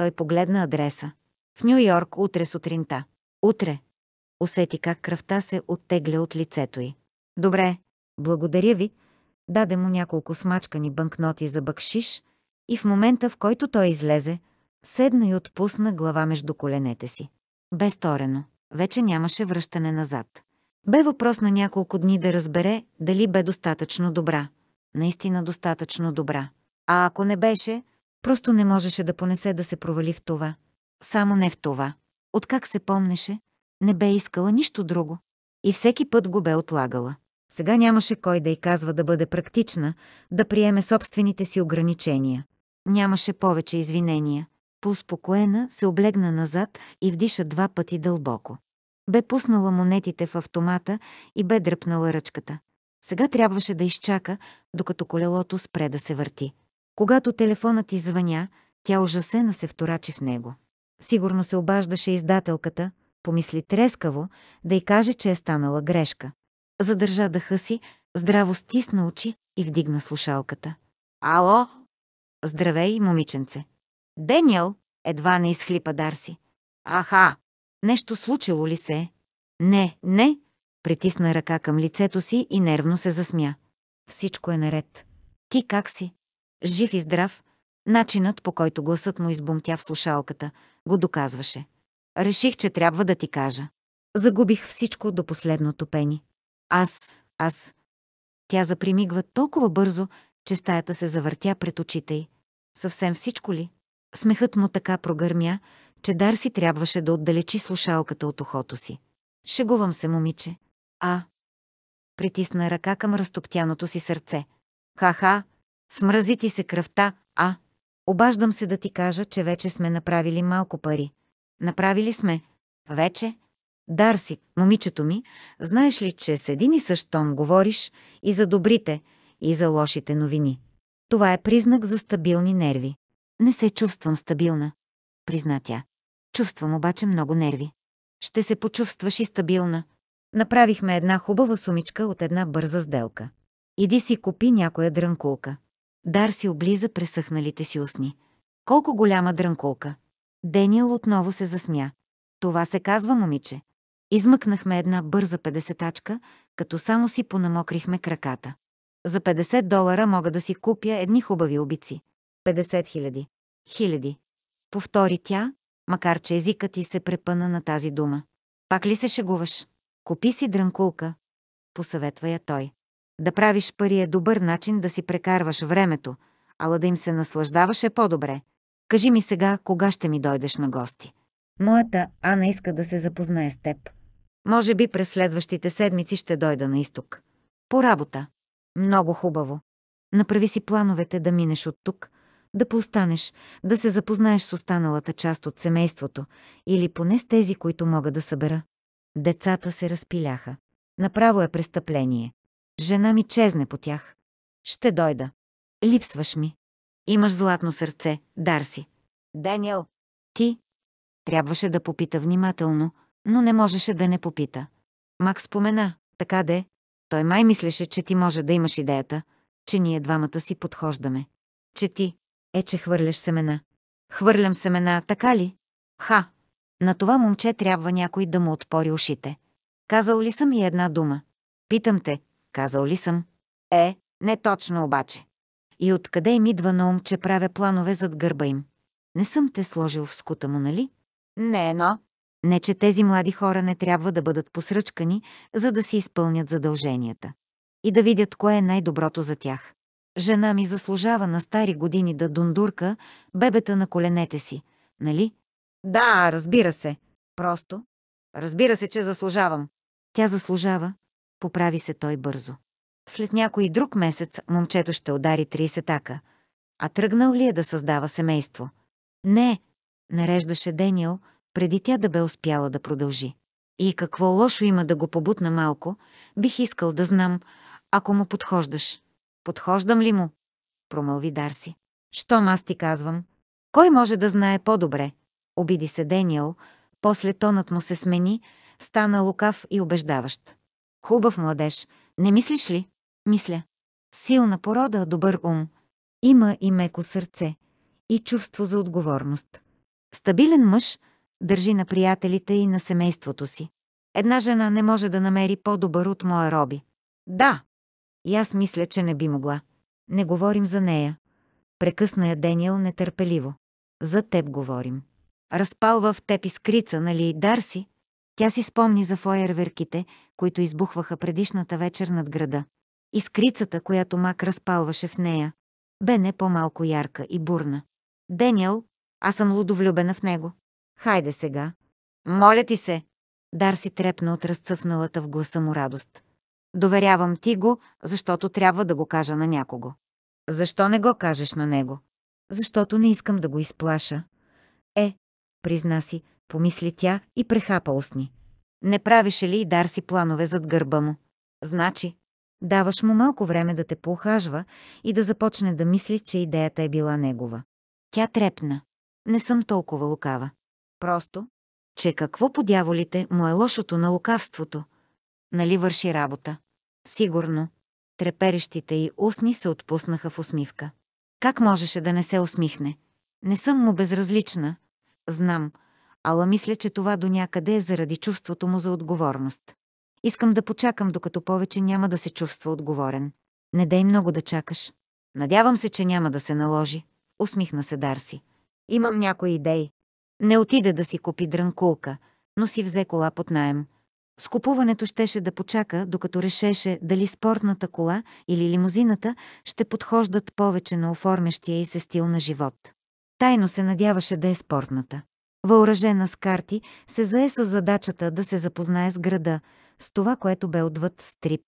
той погледна адреса. В Нью Йорк утре сутринта. Утре. Усети как кръвта се оттегля от лицето й. Добре, благодаря ви. Даде му няколко смачкани банкноти за бъкшиш и в момента, в който той излезе, седна и отпусна глава между коленете си. Бе сторено. Вече нямаше връщане назад. Бе въпрос на няколко дни да разбере дали бе достатъчно добра. Наистина достатъчно добра. А ако не беше, Просто не можеше да понесе да се провали в това. Само не в това. Откак се помнеше, не бе искала нищо друго. И всеки път го бе отлагала. Сега нямаше кой да й казва да бъде практична, да приеме собствените си ограничения. Нямаше повече извинения. Поуспокоена се облегна назад и вдиша два пъти дълбоко. Бе пуснала монетите в автомата и бе дръпнала ръчката. Сега трябваше да изчака, докато колелото спре да се върти. Когато телефонът извъня, тя ужасена се вторачи в него. Сигурно се обаждаше издателката, помисли трескаво, да й каже, че е станала грешка. Задържа дъха си, здраво стисна очи и вдигна слушалката. Ало! Здравей, момиченце! Дениел! Едва не изхлипа Дарси. Аха! Нещо случило ли се? Не, не! Притисна ръка към лицето си и нервно се засмя. Всичко е наред. Ти как си? Жив и здрав, начинът по който гласът му избумтя в слушалката, го доказваше. Реших, че трябва да ти кажа. Загубих всичко до последното пени. Аз, аз. Тя запримигва толкова бързо, че стаята се завъртя пред очите й. Съвсем всичко ли? Смехът му така прогърмя, че Дарси трябваше да отдалечи слушалката от ухото си. Шегувам се, момиче. А. Притисна ръка към разтоптяното си сърце. Ха-ха, Смрази ти се кръвта, а? Обаждам се да ти кажа, че вече сме направили малко пари. Направили сме. Вече? Дарси, момичето ми, знаеш ли, че с един и същ тон говориш и за добрите, и за лошите новини. Това е признак за стабилни нерви. Не се чувствам стабилна, призна тя. Чувствам обаче много нерви. Ще се почувстваш и стабилна. Направихме една хубава сумичка от една бърза сделка. Иди си купи някоя дрънкулка. Дар си облиза пресъхналите си устни. Колко голяма дрънкулка! Дениел отново се засмя. Това се казва, момиче. Измъкнахме една бърза 50-тачка, като само си понамокрихме краката. За 50 долара мога да си купя едни хубави обици. 50 хиляди. Хиляди. Повтори тя, макар че езикът ти се препъна на тази дума. Пак ли се шегуваш? Купи си дрънкулка, посъветва я той. Да правиш пари е добър начин да си прекарваш времето, ала да им се наслаждаваш е по-добре. Кажи ми сега, кога ще ми дойдеш на гости. Моята Ана иска да се запознае с теб. Може би през следващите седмици ще дойда на изток. По работа. Много хубаво. Направи си плановете да минеш от тук, да поостанеш, да се запознаеш с останалата част от семейството или поне с тези, които мога да събера. Децата се разпиляха. Направо е престъпление. Жена ми чезне по тях. Ще дойда. Липсваш ми. Имаш златно сърце, Дарси. Даниел. Ти? Трябваше да попита внимателно, но не можеше да не попита. Мак спомена, така де. Той май мислеше, че ти може да имаш идеята, че ние двамата си подхождаме. Че ти е, че хвърляш семена. Хвърлям семена, така ли? Ха! На това момче трябва някой да му отпори ушите. Казал ли съм и една дума? Питам те, Казал ли съм? Е, не точно обаче. И откъде им идва на ум, че правя планове зад гърба им? Не съм те сложил в скута му, нали? Не, но... Не, че тези млади хора не трябва да бъдат посръчкани, за да си изпълнят задълженията. И да видят кое е най-доброто за тях. Жена ми заслужава на стари години да дундурка бебета на коленете си, нали? Да, разбира се. Просто. Разбира се, че заслужавам. Тя заслужава, поправи се той бързо. След някой друг месец момчето ще удари 30 ака. А тръгнал ли е да създава семейство? Не, нареждаше Дениел, преди тя да бе успяла да продължи. И какво лошо има да го побутна малко, бих искал да знам, ако му подхождаш. Подхождам ли му? Промълви Дарси. Щом аз ти казвам? Кой може да знае по-добре? Обиди се Дениел, после тонът му се смени, стана лукав и убеждаващ. Хубав младеж, не мислиш ли? Мисля. Силна порода, добър ум. Има и меко сърце. И чувство за отговорност. Стабилен мъж държи на приятелите и на семейството си. Една жена не може да намери по-добър от моя Роби. Да. И аз мисля, че не би могла. Не говорим за нея. Прекъсна я Дениел нетърпеливо. За теб говорим. Разпалва в теб искрица, нали, Дарси? Тя си спомни за фойерверките, които избухваха предишната вечер над града. Искрицата, която мак разпалваше в нея, бе не по-малко ярка и бурна. Дениел, аз съм лудовлюбена в него. Хайде сега. Моля ти се. Дарси трепна от разцъфналата в гласа му радост. Доверявам ти го, защото трябва да го кажа на някого. Защо не го кажеш на него? Защото не искам да го изплаша. Е, призна си, помисли тя и прехапа устни. Не правеше ли и Дарси планове зад гърба му? Значи, даваш му малко време да те поухажва и да започне да мисли, че идеята е била негова. Тя трепна. Не съм толкова лукава. Просто, че какво по дяволите му е лошото на лукавството? Нали върши работа? Сигурно. Треперещите й устни се отпуснаха в усмивка. Как можеше да не се усмихне? Не съм му безразлична. Знам, ала мисля, че това до някъде е заради чувството му за отговорност. Искам да почакам, докато повече няма да се чувства отговорен. Не дай много да чакаш. Надявам се, че няма да се наложи. Усмихна се Дарси. Имам някои идеи. Не отида да си купи дрънкулка, но си взе кола под найем. Скупуването щеше да почака, докато решеше дали спортната кола или лимузината ще подхождат повече на оформящия и се стил на живот. Тайно се надяваше да е спортната. Въоръжена с карти, се зае с задачата да се запознае с града, с това, което бе отвъд стрип.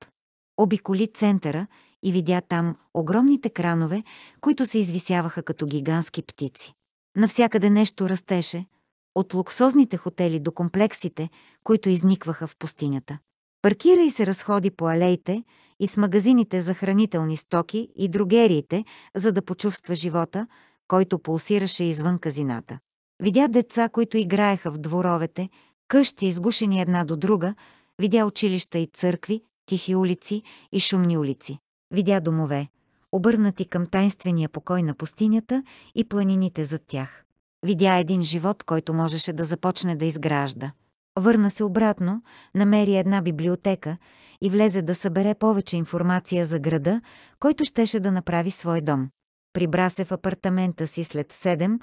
Обиколи центъра и видя там огромните кранове, които се извисяваха като гигантски птици. Навсякъде нещо растеше, от луксозните хотели до комплексите, които изникваха в пустинята. Паркира и се разходи по алеите и с магазините за хранителни стоки и другериите, за да почувства живота, който пулсираше извън казината. Видя деца, които играеха в дворовете, къщи изгушени една до друга, видя училища и църкви, тихи улици и шумни улици. Видя домове, обърнати към тайнствения покой на пустинята и планините зад тях. Видя един живот, който можеше да започне да изгражда. Върна се обратно, намери една библиотека и влезе да събере повече информация за града, който щеше да направи свой дом. Прибра се в апартамента си след 7,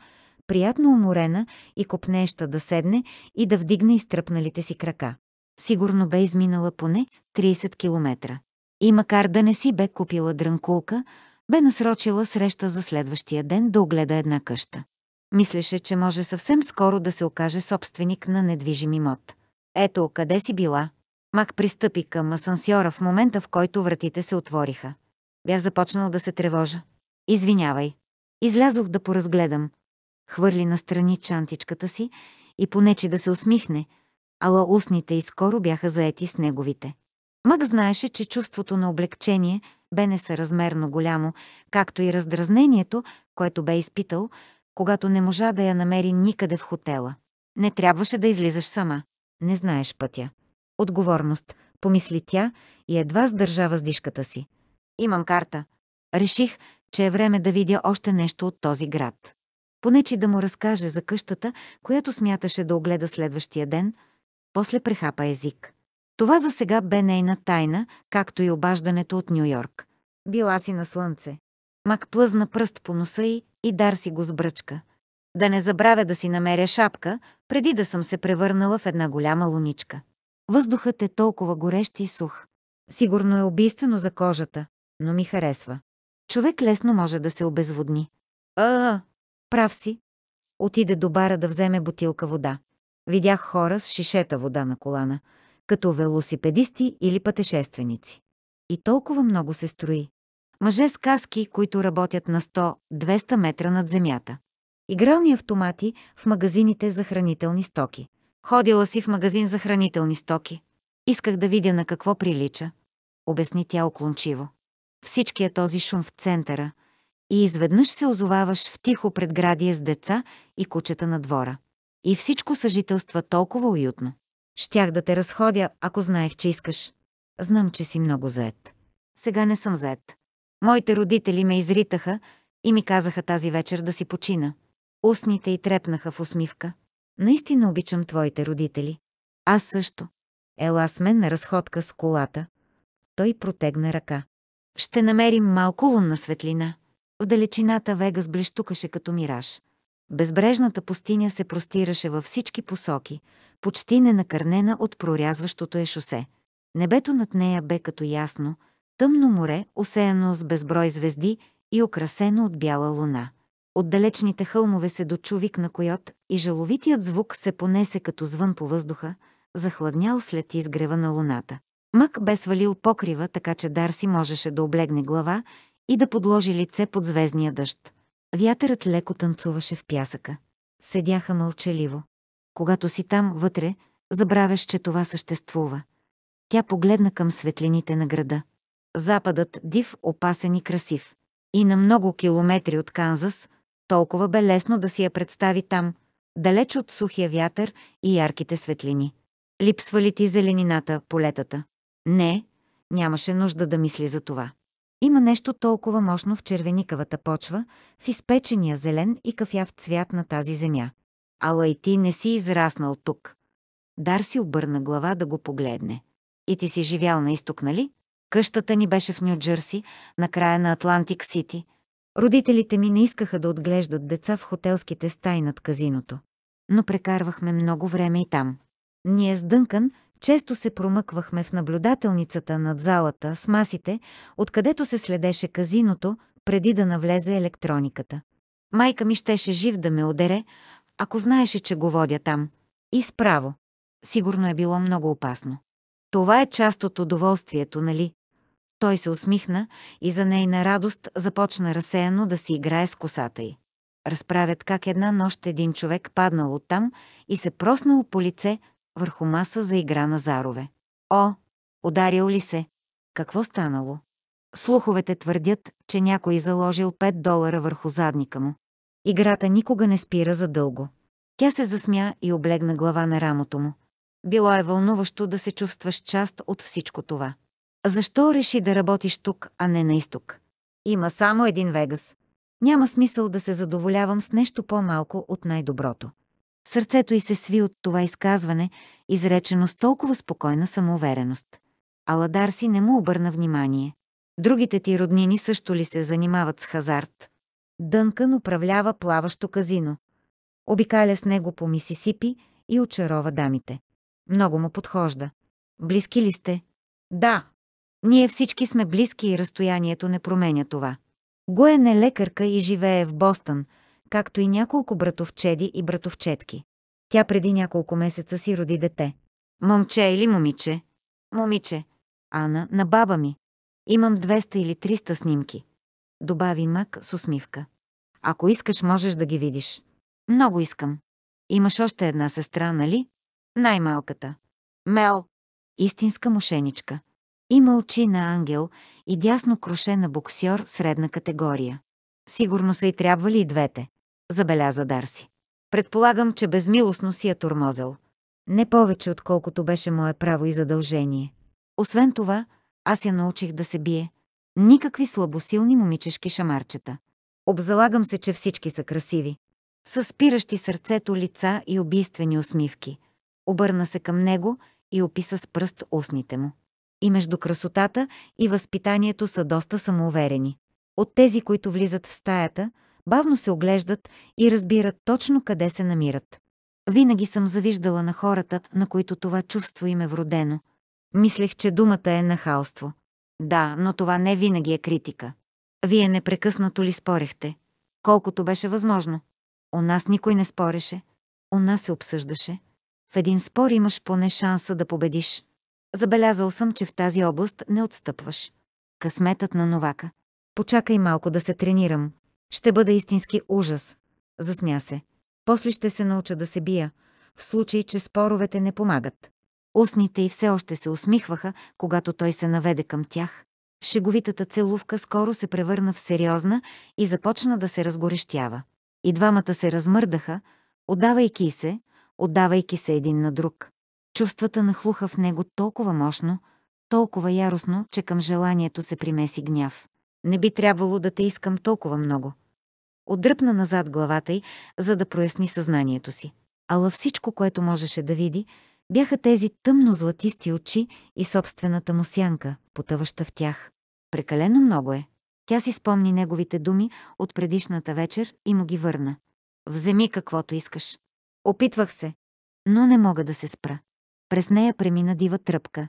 приятно уморена и копнеща да седне и да вдигне изтръпналите си крака. Сигурно бе изминала поне 30 километра. И макар да не си бе купила дрънкулка, бе насрочила среща за следващия ден да огледа една къща. Мислеше, че може съвсем скоро да се окаже собственик на недвижим имот. Ето, къде си била? Мак пристъпи към асансьора в момента, в който вратите се отвориха. Бях започнал да се тревожа. Извинявай. Излязох да поразгледам, хвърли настрани чантичката си и понечи да се усмихне, ала устните и скоро бяха заети с неговите. Мък знаеше, че чувството на облегчение бе несъразмерно голямо, както и раздразнението, което бе изпитал, когато не можа да я намери никъде в хотела. Не трябваше да излизаш сама. Не знаеш пътя. Отговорност, помисли тя и едва сдържа въздишката си. Имам карта. Реших, че е време да видя още нещо от този град. Поне да му разкаже за къщата, която смяташе да огледа следващия ден, после прехапа език. Това за сега бе нейна тайна, както и обаждането от Нью Йорк. Била си на слънце. Мак плъзна пръст по носа й и дар си го сбръчка. Да не забравя да си намеря шапка, преди да съм се превърнала в една голяма луничка. Въздухът е толкова горещ и сух. Сигурно е убийствено за кожата, но ми харесва. Човек лесно може да се обезводни. А, Прав си. Отиде до бара да вземе бутилка вода. Видях хора с шишета вода на колана, като велосипедисти или пътешественици. И толкова много се строи. Мъже с каски, които работят на 100-200 метра над земята. Игрални автомати в магазините за хранителни стоки. Ходила си в магазин за хранителни стоки. Исках да видя на какво прилича, обясни тя оклончиво. Всичкият този шум в центъра, и изведнъж се озоваваш в тихо предградие с деца и кучета на двора. И всичко съжителства толкова уютно. Щях да те разходя, ако знаех, че искаш. Знам, че си много заед. Сега не съм заед. Моите родители ме изритаха и ми казаха тази вечер да си почина. Устните й трепнаха в усмивка. Наистина обичам твоите родители. Аз също. Ела с мен на разходка с колата. Той протегна ръка. Ще намерим малко лунна светлина. В далечината Вегас блещукаше като мираж. Безбрежната пустиня се простираше във всички посоки, почти ненакърнена от прорязващото е шосе. Небето над нея бе като ясно, тъмно море, осеяно с безброй звезди и украсено от бяла луна. От далечните хълмове се дочувик на койот и жаловитият звук се понесе като звън по въздуха, захладнял след изгрева на луната. Мък бе свалил покрива, така че Дарси можеше да облегне глава и да подложи лице под звездния дъжд. Вятърът леко танцуваше в пясъка. Седяха мълчаливо. Когато си там, вътре, забравяш, че това съществува. Тя погледна към светлините на града. Западът див, опасен и красив. И на много километри от Канзас, толкова бе лесно да си я представи там, далеч от сухия вятър и ярките светлини. Липсва ли ти зеленината, полетата? Не, нямаше нужда да мисли за това. Има нещо толкова мощно в червеникавата почва, в изпечения зелен и кафяв цвят на тази земя. Ала и ти не си израснал тук. Дар си обърна глава да го погледне. И ти си живял на изток, нали? Къщата ни беше в Нью-Джерси, на края на Атлантик Сити. Родителите ми не искаха да отглеждат деца в хотелските стаи над казиното. Но прекарвахме много време и там. Ние с Дънкан често се промъквахме в наблюдателницата над залата с масите, откъдето се следеше казиното, преди да навлезе електрониката. Майка ми щеше жив да ме одере, ако знаеше, че го водя там. И справо. Сигурно е било много опасно. Това е част от удоволствието, нали? Той се усмихна и за нейна радост започна разсеяно да си играе с косата й. Разправят как една нощ един човек паднал оттам и се проснал по лице, върху маса за игра на зарове. О, ударил ли се? Какво станало? Слуховете твърдят, че някой заложил 5 долара върху задника му. Играта никога не спира задълго. Тя се засмя и облегна глава на рамото му. Било е вълнуващо да се чувстваш част от всичко това. Защо реши да работиш тук, а не на изток? Има само един Вегас. Няма смисъл да се задоволявам с нещо по-малко от най-доброто. Сърцето й се сви от това изказване, изречено с толкова спокойна самоувереност. Аладар си не му обърна внимание. Другите ти роднини също ли се занимават с хазарт? Дънкън управлява плаващо казино. Обикаля с него по Мисисипи и очарова дамите. Много му подхожда. Близки ли сте? Да. Ние всички сме близки и разстоянието не променя това. Гоен е лекарка и живее в Бостън – както и няколко братовчеди и братовчетки. Тя преди няколко месеца си роди дете. Момче или момиче? Момиче. Ана, на баба ми. Имам 200 или 300 снимки. Добави Мак с усмивка. Ако искаш, можеш да ги видиш. Много искам. Имаш още една сестра, нали? Най-малката. Мел. Истинска мошеничка. Има очи на ангел и дясно кроше на боксьор средна категория. Сигурно са и трябвали и двете забеляза Дарси. Предполагам, че безмилостно си е турмозел. Не повече, отколкото беше мое право и задължение. Освен това, аз я научих да се бие. Никакви слабосилни момичешки шамарчета. Обзалагам се, че всички са красиви. С спиращи сърцето лица и убийствени усмивки. Обърна се към него и описа с пръст устните му. И между красотата и възпитанието са доста самоуверени. От тези, които влизат в стаята, бавно се оглеждат и разбират точно къде се намират. Винаги съм завиждала на хората, на които това чувство им е вродено. Мислех, че думата е нахалство. Да, но това не винаги е критика. Вие непрекъснато ли спорехте? Колкото беше възможно. У нас никой не спореше. У нас се обсъждаше. В един спор имаш поне шанса да победиш. Забелязал съм, че в тази област не отстъпваш. Късметът на новака. Почакай малко да се тренирам, ще бъде истински ужас. Засмя се. После ще се науча да се бия, в случай, че споровете не помагат. Устните й все още се усмихваха, когато той се наведе към тях. Шеговитата целувка скоро се превърна в сериозна и започна да се разгорещява. И двамата се размърдаха, отдавайки се, отдавайки се един на друг. Чувствата нахлуха в него толкова мощно, толкова яростно, че към желанието се примеси гняв. Не би трябвало да те искам толкова много. Отдръпна назад главата й, за да проясни съзнанието си. Ала всичко, което можеше да види, бяха тези тъмно-златисти очи и собствената му сянка, потъваща в тях. Прекалено много е. Тя си спомни неговите думи от предишната вечер и му ги върна. Вземи каквото искаш. Опитвах се, но не мога да се спра. През нея премина дива тръпка.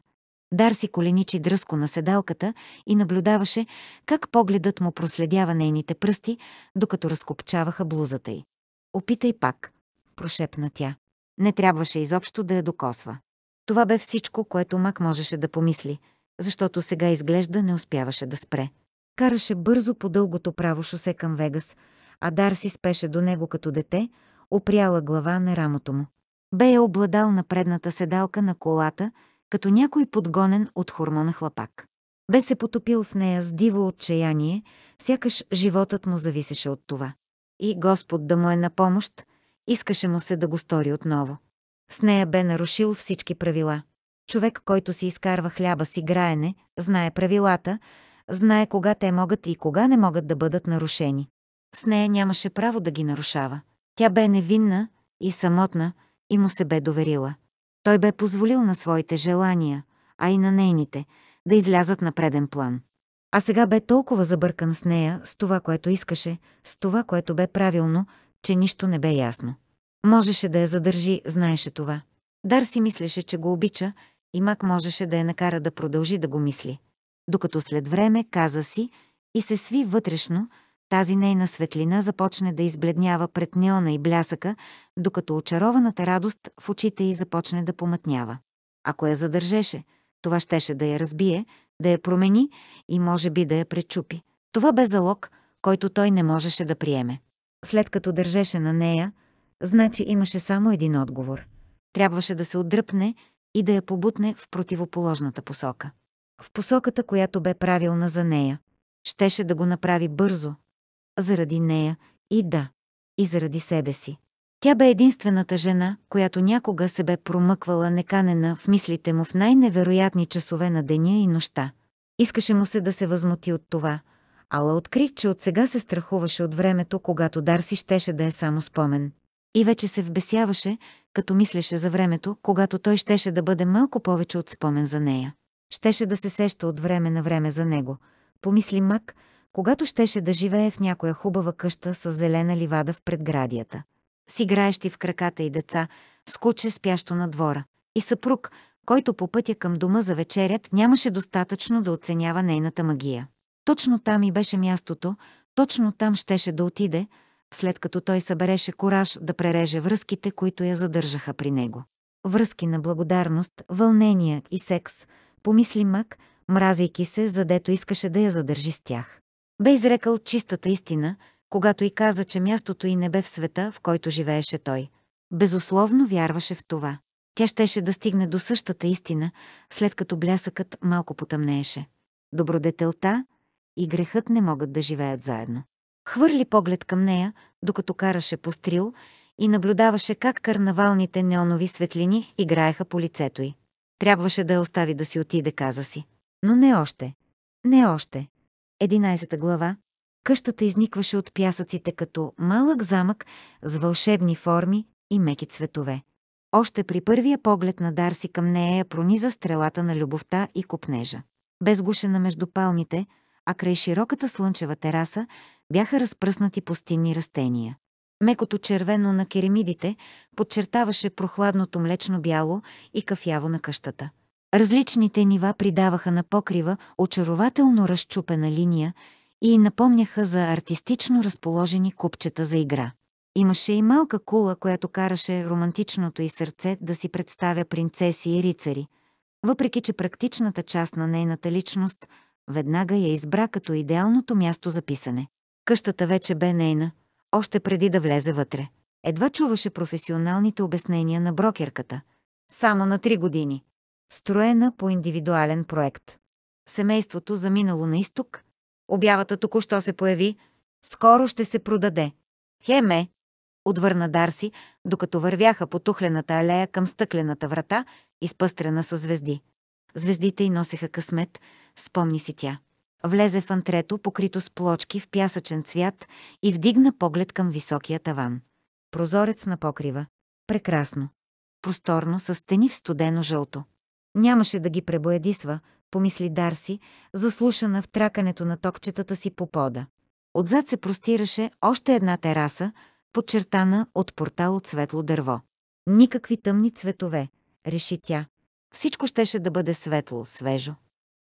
Дарси коленичи дръско на седалката и наблюдаваше как погледът му проследява нейните пръсти, докато разкопчаваха блузата й. «Опитай пак», прошепна тя. Не трябваше изобщо да я докосва. Това бе всичко, което Мак можеше да помисли, защото сега изглежда не успяваше да спре. Караше бързо по дългото право шосе към Вегас, а Дарси спеше до него като дете, опряла глава на рамото му. Бе я обладал на предната седалка на колата – като някой подгонен от хормона хлапак. Бе се потопил в нея с диво отчаяние, сякаш животът му зависеше от това. И Господ да му е на помощ, искаше му се да го стори отново. С нея бе нарушил всички правила. Човек, който си изкарва хляба с играене, знае правилата, знае кога те могат и кога не могат да бъдат нарушени. С нея нямаше право да ги нарушава. Тя бе невинна и самотна и му се бе доверила. Той бе позволил на своите желания, а и на нейните, да излязат на преден план. А сега бе толкова забъркан с нея, с това, което искаше, с това, което бе правилно, че нищо не бе ясно. Можеше да я задържи, знаеше това. Дар си мислеше, че го обича и Мак можеше да я накара да продължи да го мисли. Докато след време каза си и се сви вътрешно, тази нейна светлина започне да избледнява пред неона и блясъка, докато очарованата радост в очите й започне да помътнява. Ако я задържеше, това щеше да я разбие, да я промени и може би да я пречупи. Това бе залог, който той не можеше да приеме. След като държеше на нея, значи имаше само един отговор. Трябваше да се отдръпне и да я побутне в противоположната посока. В посоката, която бе правилна за нея. Щеше да го направи бързо, заради нея и да, и заради себе си. Тя бе единствената жена, която някога се бе промъквала неканена в мислите му в най-невероятни часове на деня и нощта. Искаше му се да се възмути от това, ала откри, че от сега се страхуваше от времето, когато Дарси щеше да е само спомен. И вече се вбесяваше, като мислеше за времето, когато той щеше да бъде малко повече от спомен за нея. Щеше да се сеща от време на време за него. Помисли Мак – когато щеше да живее в някоя хубава къща с зелена ливада в предградията, с играещи в краката и деца, с куче спящо на двора, и съпруг, който по пътя към дома за вечерят нямаше достатъчно да оценява нейната магия. Точно там и беше мястото, точно там щеше да отиде, след като той събереше кораж да пререже връзките, които я задържаха при него. Връзки на благодарност, вълнение и секс, помисли Мак, мразейки се, задето искаше да я задържи с тях. Бе изрекал чистата истина, когато и каза, че мястото й не бе в света, в който живееше той. Безусловно вярваше в това. Тя щеше да стигне до същата истина, след като блясъкът малко потъмнееше. Добродетелта и грехът не могат да живеят заедно. Хвърли поглед към нея, докато караше по стрил и наблюдаваше как карнавалните неонови светлини играеха по лицето й. Трябваше да я остави да си отиде, каза си. Но не още. Не още. 11 глава, къщата изникваше от пясъците като малък замък с вълшебни форми и меки цветове. Още при първия поглед на Дарси към нея я прониза стрелата на любовта и копнежа. Безгушена между палмите, а край широката слънчева тераса бяха разпръснати пустинни растения. Мекото червено на керемидите подчертаваше прохладното млечно бяло и кафяво на къщата. Различните нива придаваха на покрива очарователно разчупена линия и напомняха за артистично разположени купчета за игра. Имаше и малка кула, която караше романтичното и сърце да си представя принцеси и рицари, въпреки че практичната част на нейната личност веднага я избра като идеалното място за писане. Къщата вече бе нейна, още преди да влезе вътре. Едва чуваше професионалните обяснения на брокерката. Само на три години строена по индивидуален проект. Семейството заминало на изток, обявата току-що се появи, скоро ще се продаде. Хеме, отвърна Дарси, докато вървяха по тухлената алея към стъклената врата, изпъстрена със звезди. Звездите й носеха късмет, спомни си тя. Влезе в антрето, покрито с плочки в пясъчен цвят и вдигна поглед към високия таван. Прозорец на покрива. Прекрасно. Просторно, с стени в студено жълто. Нямаше да ги пребоядисва, помисли Дарси, заслушана в тракането на токчетата си по пода. Отзад се простираше още една тераса, подчертана от портал от светло дърво. Никакви тъмни цветове, реши тя. Всичко щеше да бъде светло, свежо.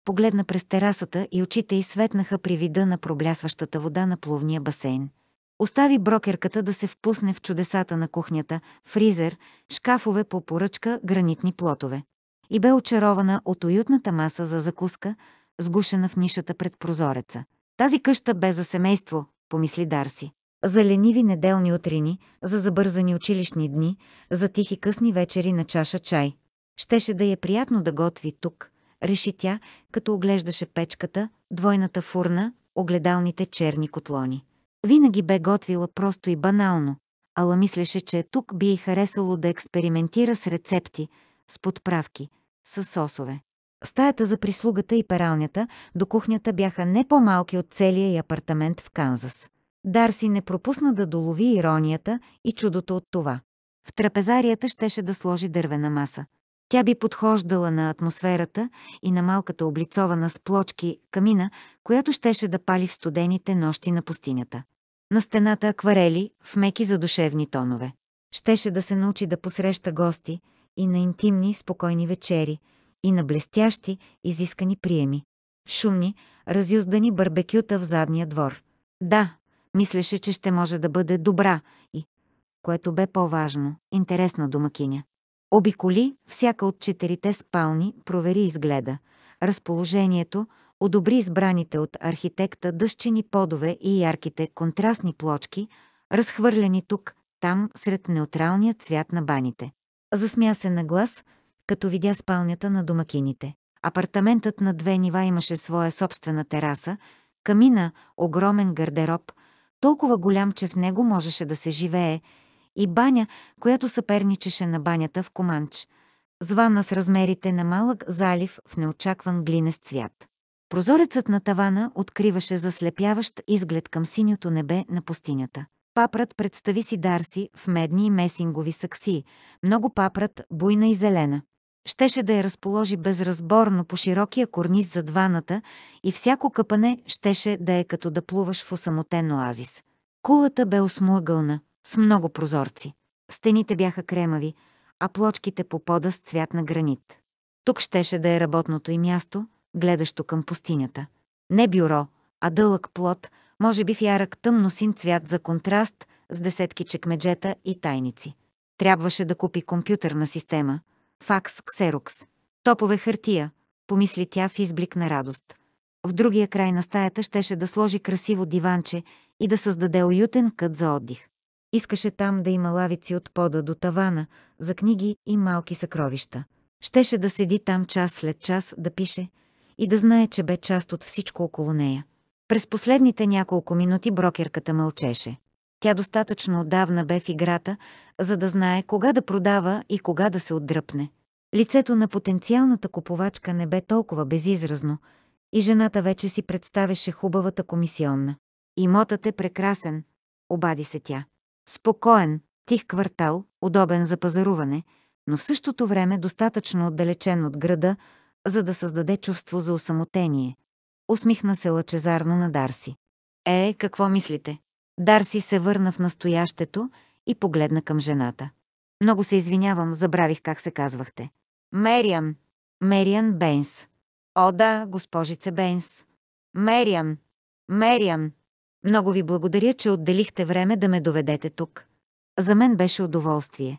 Погледна през терасата и очите й светнаха при вида на проблясващата вода на плувния басейн. Остави брокерката да се впусне в чудесата на кухнята, фризер, шкафове по поръчка, гранитни плотове и бе очарована от уютната маса за закуска, сгушена в нишата пред прозореца. Тази къща бе за семейство, помисли Дарси. За лениви неделни утрини, за забързани училищни дни, за тихи късни вечери на чаша чай. Щеше да е приятно да готви тук, реши тя, като оглеждаше печката, двойната фурна, огледалните черни котлони. Винаги бе готвила просто и банално, ала мислеше, че тук би е харесало да експериментира с рецепти, с подправки – с сосове. Стаята за прислугата и пералнята до кухнята бяха не по-малки от целия и апартамент в Канзас. Дарси не пропусна да долови иронията и чудото от това. В трапезарията щеше да сложи дървена маса. Тя би подхождала на атмосферата и на малката облицована с плочки камина, която щеше да пали в студените нощи на пустинята. На стената акварели в меки задушевни тонове. Щеше да се научи да посреща гости – и на интимни, спокойни вечери, и на блестящи, изискани приеми. Шумни, разюздани барбекюта в задния двор. Да, мислеше, че ще може да бъде добра и, което бе по-важно, интересна домакиня. Обиколи всяка от четирите спални, провери изгледа, разположението, одобри избраните от архитекта дъщени подове и ярките контрастни плочки, разхвърлени тук, там сред неутралния цвят на баните. Засмя се на глас, като видя спалнята на домакините. Апартаментът на две нива имаше своя собствена тераса, камина, огромен гардероб, толкова голям, че в него можеше да се живее, и баня, която съперничеше на банята в Команч, звана с размерите на малък залив в неочакван глинест цвят. Прозорецът на тавана откриваше заслепяващ изглед към синьото небе на пустинята. Папрат представи си Дарси в медни и месингови сакси, много папрат, буйна и зелена. Щеше да я разположи безразборно по широкия корниз зад ваната и всяко къпане щеше да е като да плуваш в осамотен оазис. Кулата бе осмуъгълна, с много прозорци. Стените бяха кремави, а плочките по пода с цвят на гранит. Тук щеше да е работното и място, гледащо към пустинята. Не бюро, а дълъг плод, може би в ярък син цвят за контраст с десетки чекмеджета и тайници. Трябваше да купи компютърна система, факс ксерокс, топове хартия, помисли тя в изблик на радост. В другия край на стаята щеше да сложи красиво диванче и да създаде уютен кът за отдих. Искаше там да има лавици от пода до тавана, за книги и малки съкровища. Щеше да седи там час след час да пише и да знае, че бе част от всичко около нея. През последните няколко минути брокерката мълчеше. Тя достатъчно отдавна бе в играта, за да знае кога да продава и кога да се отдръпне. Лицето на потенциалната купувачка не бе толкова безизразно и жената вече си представеше хубавата комисионна. Имотът е прекрасен, обади се тя. Спокоен, тих квартал, удобен за пазаруване, но в същото време достатъчно отдалечен от града, за да създаде чувство за осамотение усмихна се лъчезарно на Дарси. Е, какво мислите? Дарси се върна в настоящето и погледна към жената. Много се извинявам, забравих как се казвахте. Мериан. Мериан Бейнс. О да, госпожице Бейнс. Мериан. Мериан. Много ви благодаря, че отделихте време да ме доведете тук. За мен беше удоволствие.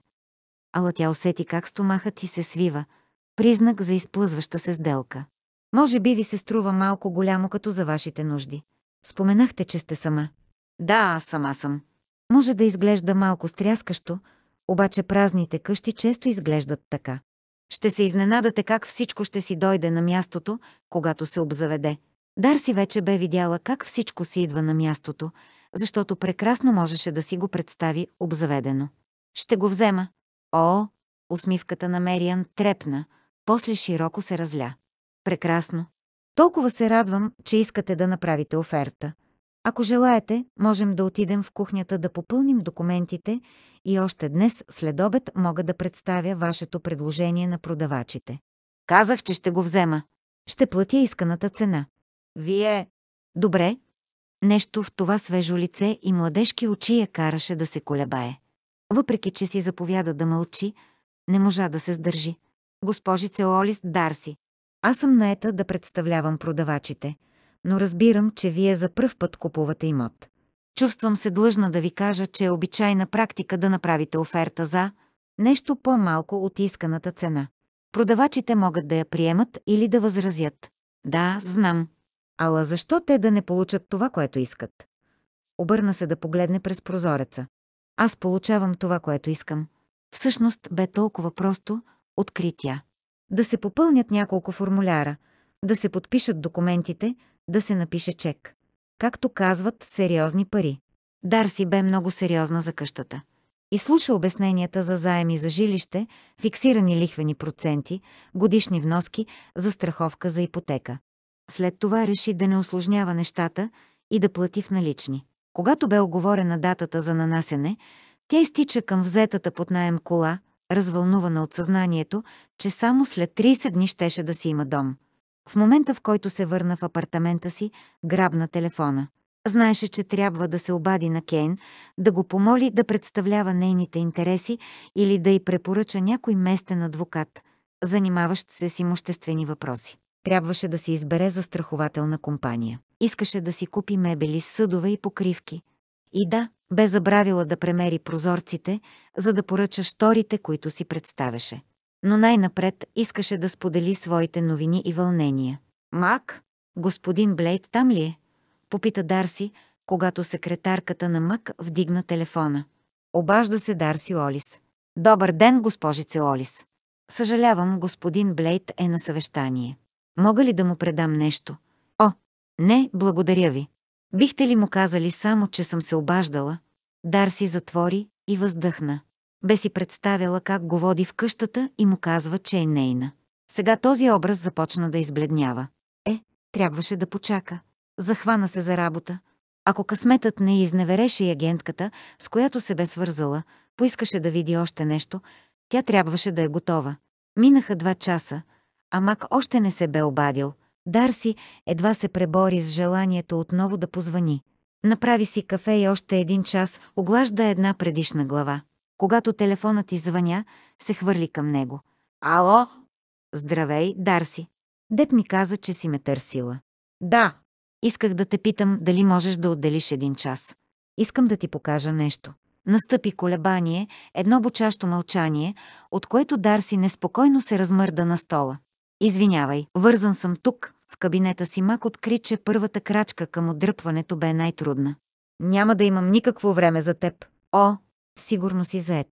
Ала тя усети как стомахът и се свива, признак за изплъзваща се сделка. Може би ви се струва малко голямо като за вашите нужди. Споменахте, че сте сама. Да, сама съм. Може да изглежда малко стряскащо, обаче празните къщи често изглеждат така. Ще се изненадате как всичко ще си дойде на мястото, когато се обзаведе. Дарси вече бе видяла как всичко си идва на мястото, защото прекрасно можеше да си го представи обзаведено. Ще го взема. О, усмивката на Мериан трепна, после широко се разля. Прекрасно. Толкова се радвам, че искате да направите оферта. Ако желаете, можем да отидем в кухнята да попълним документите и още днес след обед мога да представя вашето предложение на продавачите. Казах, че ще го взема. Ще платя исканата цена. Вие... Добре. Нещо в това свежо лице и младежки очи я караше да се колебае. Въпреки, че си заповяда да мълчи, не можа да се сдържи. Госпожице Олис Дарси, аз съм наета да представлявам продавачите, но разбирам, че вие за пръв път купувате имот. Чувствам се длъжна да ви кажа, че е обичайна практика да направите оферта за нещо по-малко от исканата цена. Продавачите могат да я приемат или да възразят. Да, знам. Ала защо те да не получат това, което искат? Обърна се да погледне през прозореца. Аз получавам това, което искам. Всъщност бе толкова просто, откри тя да се попълнят няколко формуляра, да се подпишат документите, да се напише чек. Както казват, сериозни пари. Дарси бе много сериозна за къщата. И слуша обясненията за заеми за жилище, фиксирани лихвени проценти, годишни вноски, за страховка за ипотека. След това реши да не осложнява нещата и да плати в налични. Когато бе оговорена датата за нанасене, тя изтича към взетата под найем кола – развълнувана от съзнанието, че само след 30 дни щеше да си има дом. В момента, в който се върна в апартамента си, грабна телефона. Знаеше, че трябва да се обади на Кейн, да го помоли да представлява нейните интереси или да й препоръча някой местен адвокат, занимаващ се с имуществени въпроси. Трябваше да се избере застрахователна компания. Искаше да си купи мебели, съдове и покривки. И да, бе забравила да премери прозорците, за да поръча шторите, които си представяше. Но най-напред искаше да сподели своите новини и вълнения. «Мак? Господин Блейд там ли е?» Попита Дарси, когато секретарката на Мак вдигна телефона. Обажда се Дарси Олис. «Добър ден, госпожице Олис. Съжалявам, господин Блейд е на съвещание. Мога ли да му предам нещо? О, не, благодаря ви. Бихте ли му казали само, че съм се обаждала? Дарси затвори и въздъхна. Бе си представяла как го води в къщата и му казва, че е нейна. Сега този образ започна да избледнява. Е, трябваше да почака. Захвана се за работа. Ако късметът не изневереше и агентката, с която се бе свързала, поискаше да види още нещо, тя трябваше да е готова. Минаха два часа, а Мак още не се бе обадил, Дарси едва се пребори с желанието отново да позвани. Направи си кафе и още един час оглажда една предишна глава. Когато телефонът извъня, се хвърли към него. Ало? Здравей, Дарси. Деп ми каза, че си ме търсила. Да. Исках да те питам дали можеш да отделиш един час. Искам да ти покажа нещо. Настъпи колебание, едно бочащо мълчание, от което Дарси неспокойно се размърда на стола. Извинявай, вързан съм тук. В кабинета си Мак откри, че първата крачка към отдръпването бе най-трудна. Няма да имам никакво време за теб. О, сигурно си заед.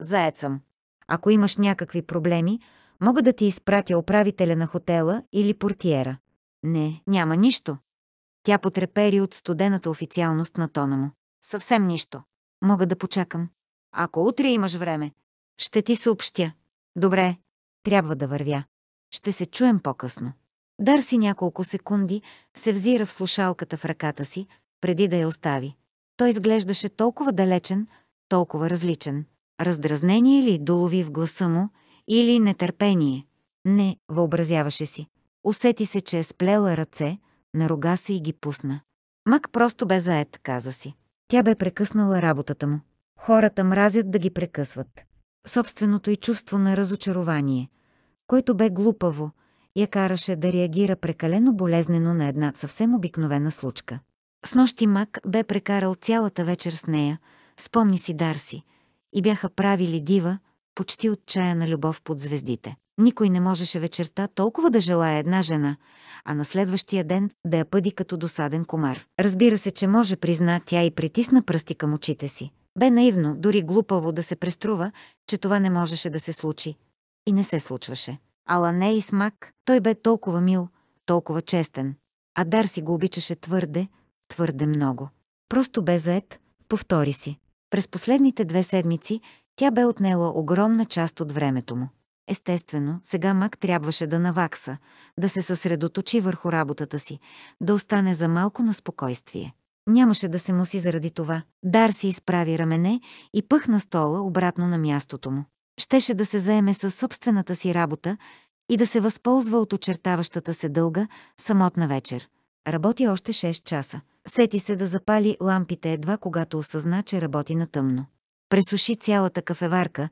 Заед съм. Ако имаш някакви проблеми, мога да ти изпратя управителя на хотела или портиера. Не, няма нищо. Тя потрепери от студената официалност на тона му. Съвсем нищо. Мога да почакам. Ако утре имаш време, ще ти съобщя. Добре, трябва да вървя. Ще се чуем по-късно. Дарси няколко секунди се взира в слушалката в ръката си, преди да я остави. Той изглеждаше толкова далечен, толкова различен. Раздразнение ли долови в гласа му или нетърпение? Не, въобразяваше си. Усети се, че е сплела ръце, нарога се и ги пусна. Мак просто бе заед, каза си. Тя бе прекъснала работата му. Хората мразят да ги прекъсват. Собственото и чувство на разочарование – което бе глупаво, я караше да реагира прекалено болезнено на една съвсем обикновена случка. С нощи Мак бе прекарал цялата вечер с нея, спомни си Дарси, и бяха правили дива, почти отчаяна любов под звездите. Никой не можеше вечерта толкова да желая една жена, а на следващия ден да я пъди като досаден комар. Разбира се, че може призна тя и притисна пръсти към очите си. Бе наивно, дори глупаво да се преструва, че това не можеше да се случи, и не се случваше. Ала не е и смак, той бе толкова мил, толкова честен. А Дарси го обичаше твърде, твърде много. Просто бе заед, повтори си. През последните две седмици тя бе отнела огромна част от времето му. Естествено, сега Мак трябваше да навакса, да се съсредоточи върху работата си, да остане за малко на спокойствие. Нямаше да се муси заради това. Дарси изправи рамене и пъхна стола обратно на мястото му щеше да се заеме със собствената си работа и да се възползва от очертаващата се дълга, самотна вечер. Работи още 6 часа. Сети се да запали лампите едва когато осъзна, че работи на тъмно. Пресуши цялата кафеварка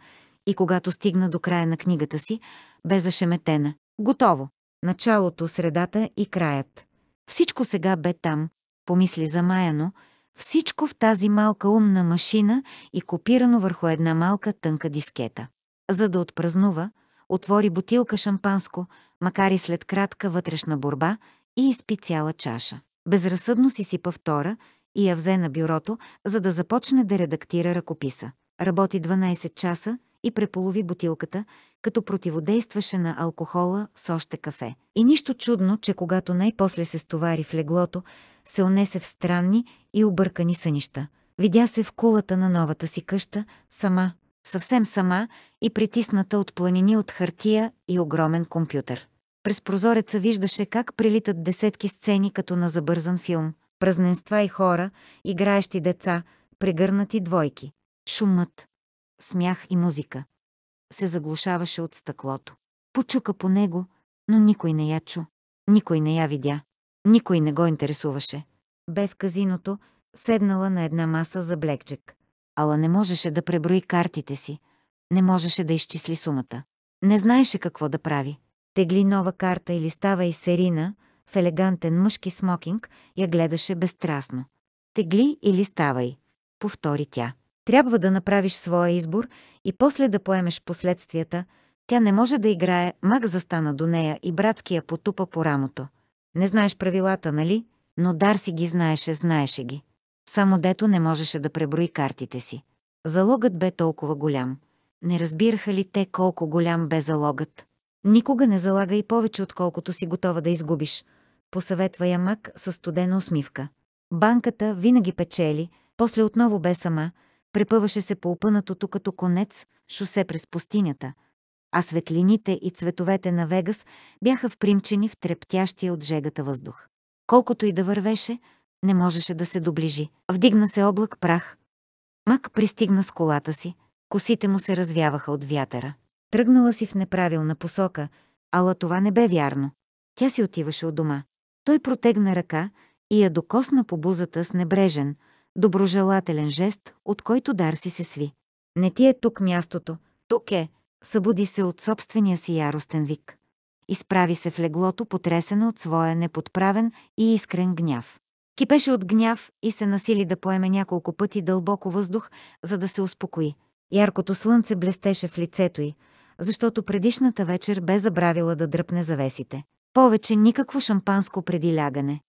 и когато стигна до края на книгата си, бе зашеметена. Готово! Началото, средата и краят. Всичко сега бе там, помисли замаяно, всичко в тази малка умна машина и копирано върху една малка тънка дискета за да отпразнува, отвори бутилка шампанско, макар и след кратка вътрешна борба, и изпи цяла чаша. Безразсъдно си сипа втора и я взе на бюрото, за да започне да редактира ръкописа. Работи 12 часа и преполови бутилката, като противодействаше на алкохола с още кафе. И нищо чудно, че когато най-после се стовари в леглото, се онесе в странни и объркани сънища. Видя се в кулата на новата си къща, сама, съвсем сама и притисната от планини от хартия и огромен компютър. През прозореца виждаше как прилитат десетки сцени като на забързан филм. Празненства и хора, играещи деца, прегърнати двойки. Шумът, смях и музика. Се заглушаваше от стъклото. Почука по него, но никой не я чу. Никой не я видя. Никой не го интересуваше. Бе в казиното, седнала на една маса за блекджек. Ала не можеше да преброи картите си, не можеше да изчисли сумата. Не знаеше какво да прави. Тегли нова карта или става и Серина, в елегантен мъжки смокинг, я гледаше безстрастно. Тегли или ставай, повтори тя. Трябва да направиш своя избор и после да поемеш последствията. Тя не може да играе, мак застана до нея и братския потупа по рамото. Не знаеш правилата, нали? Но Дарси ги знаеше, знаеше ги само дето не можеше да преброи картите си. Залогът бе толкова голям. Не разбираха ли те колко голям бе залогът? Никога не залагай повече, отколкото си готова да изгубиш, посъветва я Мак със студена усмивка. Банката винаги печели, после отново бе сама, препъваше се по опънатото като конец шосе през пустинята, а светлините и цветовете на Вегас бяха впримчени в трептящия от жегата въздух. Колкото и да вървеше, не можеше да се доближи. Вдигна се облак прах. Мак пристигна с колата си, косите му се развяваха от вятъра. Тръгнала си в неправилна посока, ала това не бе вярно. Тя си отиваше от дома. Той протегна ръка и я докосна по бузата с небрежен, доброжелателен жест, от който Дарси се сви. Не ти е тук мястото, тук е, събуди се от собствения си яростен вик. Изправи се в леглото, потресена от своя неподправен и искрен гняв. Кипеше от гняв и се насили да поеме няколко пъти дълбоко въздух, за да се успокои. Яркото слънце блестеше в лицето й, защото предишната вечер бе забравила да дръпне завесите. Повече никакво шампанско преди лягане.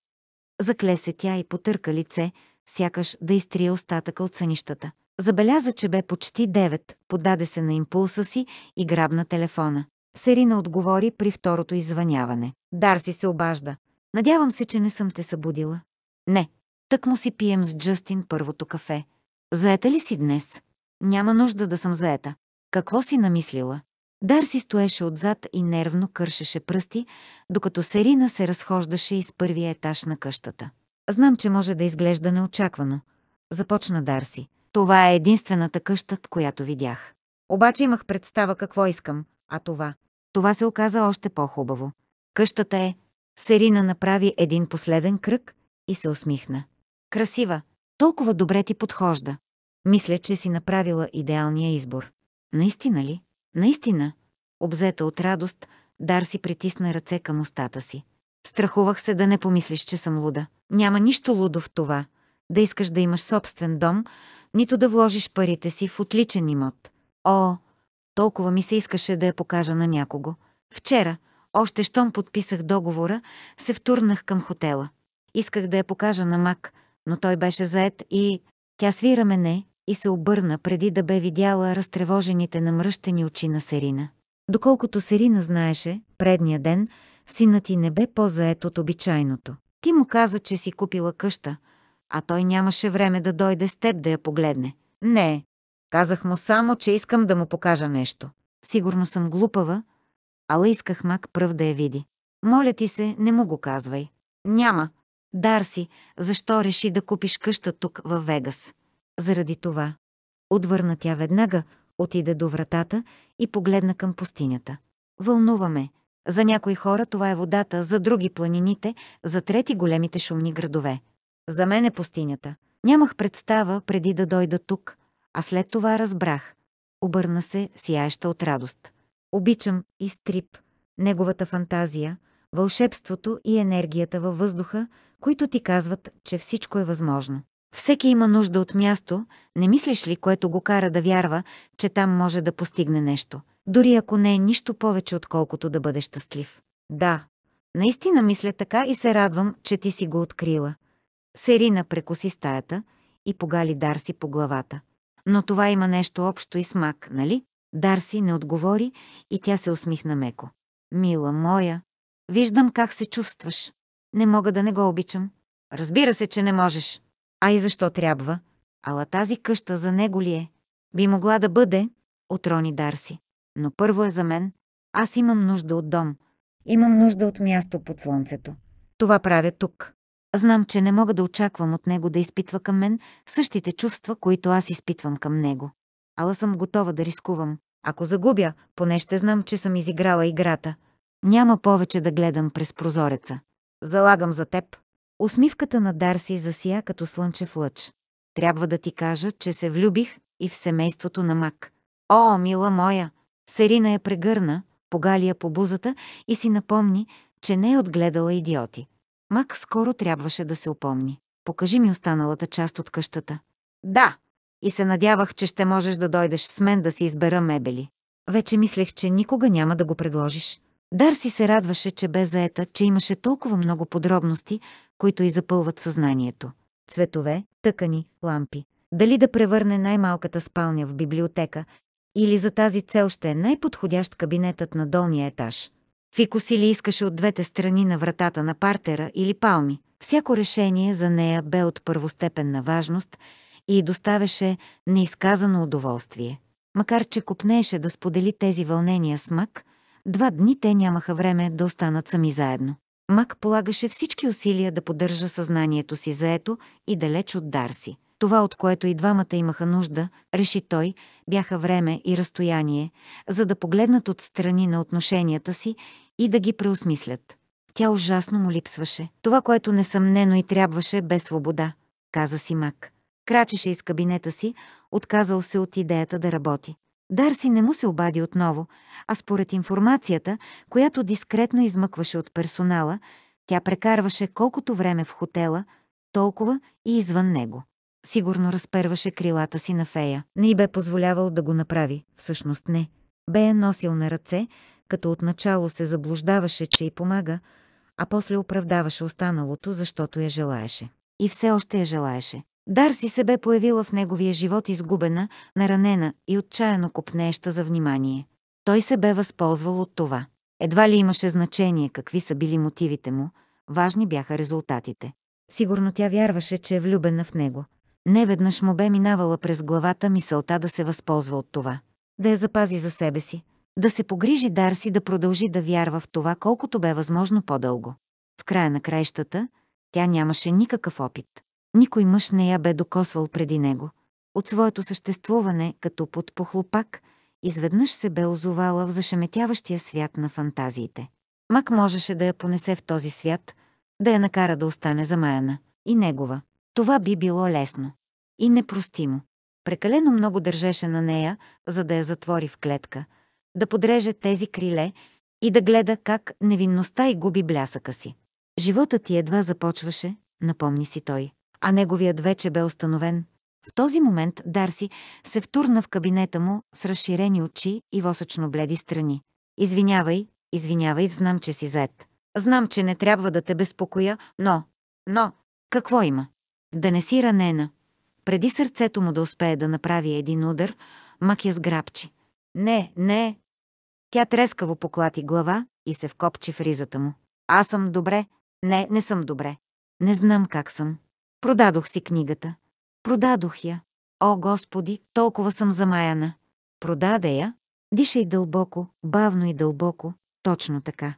се тя и потърка лице, сякаш да изтрие остатъка от сънищата. Забеляза, че бе почти девет, подаде се на импулса си и грабна телефона. Серина отговори при второто извъняване. Дарси се обажда. Надявам се, че не съм те събудила. Не. Тък му си пием с Джастин първото кафе. Заета ли си днес? Няма нужда да съм заета. Какво си намислила? Дарси стоеше отзад и нервно кършеше пръсти, докато Серина се разхождаше из първия етаж на къщата. Знам, че може да изглежда неочаквано. Започна Дарси. Това е единствената къща, която видях. Обаче имах представа какво искам, а това... Това се оказа още по-хубаво. Къщата е... Серина направи един последен кръг, и се усмихна. Красива, толкова добре ти подхожда. Мисля, че си направила идеалния избор. Наистина ли? Наистина. Обзета от радост, Дар си притисна ръце към устата си. Страхувах се да не помислиш, че съм луда. Няма нищо лудо в това. Да искаш да имаш собствен дом, нито да вложиш парите си в отличен имот. О, толкова ми се искаше да я покажа на някого. Вчера, още щом подписах договора, се втурнах към хотела. Исках да я покажа на Мак, но той беше заед и... Тя свира мене и се обърна преди да бе видяла разтревожените намръщени очи на Серина. Доколкото Серина знаеше, предния ден, синът ти не бе по-заед от обичайното. Ти му каза, че си купила къща, а той нямаше време да дойде с теб да я погледне. Не, казах му само, че искам да му покажа нещо. Сигурно съм глупава, ала исках мак пръв да я види. Моля ти се, не му го казвай. Няма, Дарси, защо реши да купиш къща тук в Вегас? Заради това. Отвърна тя веднага, отиде до вратата и погледна към пустинята. Вълнуваме. За някои хора това е водата, за други планините, за трети големите шумни градове. За мен е пустинята. Нямах представа преди да дойда тук, а след това разбрах. Обърна се, сияеща от радост. Обичам и стрип, неговата фантазия, вълшебството и енергията във въздуха, които ти казват, че всичко е възможно. Всеки има нужда от място, не мислиш ли, което го кара да вярва, че там може да постигне нещо, дори ако не е нищо повече, отколкото да бъде щастлив. Да, наистина мисля така и се радвам, че ти си го открила. Серина прекоси стаята и погали Дарси по главата. Но това има нещо общо и смак, нали? Дарси не отговори и тя се усмихна меко. Мила моя, виждам как се чувстваш. Не мога да не го обичам. Разбира се, че не можеш. А и защо трябва? Ала тази къща за него ли е? Би могла да бъде, отрони Дарси. Но първо е за мен. Аз имам нужда от дом. Имам нужда от място под слънцето. Това правя тук. Знам, че не мога да очаквам от него да изпитва към мен същите чувства, които аз изпитвам към него. Ала съм готова да рискувам. Ако загубя, поне ще знам, че съм изиграла играта. Няма повече да гледам през прозореца. Залагам за теб. Усмивката на Дарси засия като слънчев лъч. Трябва да ти кажа, че се влюбих и в семейството на Мак. О, мила моя! Серина я е прегърна, погали я по бузата и си напомни, че не е отгледала идиоти. Мак скоро трябваше да се упомни. Покажи ми останалата част от къщата. Да! И се надявах, че ще можеш да дойдеш с мен да си избера мебели. Вече мислех, че никога няма да го предложиш. Дарси се радваше, че бе заета, че имаше толкова много подробности, които и запълват съзнанието. Цветове, тъкани, лампи. Дали да превърне най-малката спалня в библиотека или за тази цел ще е най-подходящ кабинетът на долния етаж. Фикус или искаше от двете страни на вратата на партера или палми. Всяко решение за нея бе от първостепенна важност и доставяше неизказано удоволствие. Макар че купнееше да сподели тези вълнения с мак, Два дни те нямаха време да останат сами заедно. Мак полагаше всички усилия да поддържа съзнанието си заето и далеч от Дарси. Това, от което и двамата имаха нужда, реши той, бяха време и разстояние, за да погледнат отстрани на отношенията си и да ги преосмислят. Тя ужасно му липсваше. Това, което несъмнено и трябваше, бе свобода, каза си Мак. Крачеше из кабинета си, отказал се от идеята да работи. Дарси не му се обади отново, а според информацията, която дискретно измъкваше от персонала, тя прекарваше колкото време в хотела, толкова и извън него. Сигурно разперваше крилата си на фея. Не й бе позволявал да го направи, всъщност не. Бе я носил на ръце, като отначало се заблуждаваше, че й помага, а после оправдаваше останалото, защото я желаеше. И все още я желаеше. Дарси се бе появила в неговия живот изгубена, наранена и отчаяно купнеща за внимание. Той се бе възползвал от това. Едва ли имаше значение какви са били мотивите му, важни бяха резултатите. Сигурно тя вярваше, че е влюбена в него. Неведнъж му бе минавала през главата мисълта да се възползва от това. Да я запази за себе си. Да се погрижи Дарси да продължи да вярва в това, колкото бе възможно по-дълго. В края на краищата, тя нямаше никакъв опит. Никой мъж не я бе докосвал преди него. От своето съществуване, като под похлопак, изведнъж се бе озовала в зашеметяващия свят на фантазиите. Мак можеше да я понесе в този свят, да я накара да остане замаяна. И негова. Това би било лесно. И непростимо. Прекалено много държеше на нея, за да я затвори в клетка, да подреже тези криле и да гледа как невинността й губи блясъка си. Животът ти едва започваше, напомни си той а неговият вече бе установен. В този момент Дарси се втурна в кабинета му с разширени очи и восъчно бледи страни. «Извинявай, извинявай, знам, че си заед. Знам, че не трябва да те безпокоя, но... Но... Какво има? Да не си ранена. Преди сърцето му да успее да направи един удар, Мак я сграбчи. Не, не. Тя трескаво поклати глава и се вкопчи в ризата му. Аз съм добре. Не, не съм добре. Не знам как съм. Продадох си книгата. Продадох я. О, Господи, толкова съм замаяна. Продаде я. Дишай дълбоко, бавно и дълбоко. Точно така.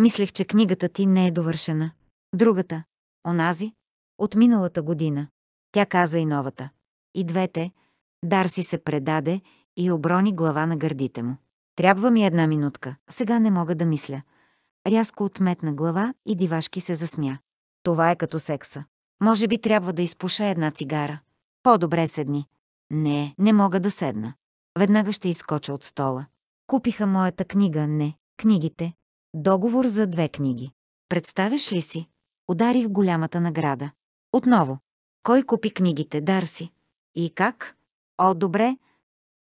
Мислех, че книгата ти не е довършена. Другата. Онази. От миналата година. Тя каза и новата. И двете. Дарси се предаде и оброни глава на гърдите му. Трябва ми една минутка. Сега не мога да мисля. Рязко отметна глава и дивашки се засмя. Това е като секса. Може би трябва да изпуша една цигара. По-добре седни. Не, не мога да седна. Веднага ще изкоча от стола. Купиха моята книга, не, книгите. Договор за две книги. Представяш ли си? Ударих голямата награда. Отново. Кой купи книгите, Дарси? И как? О, добре.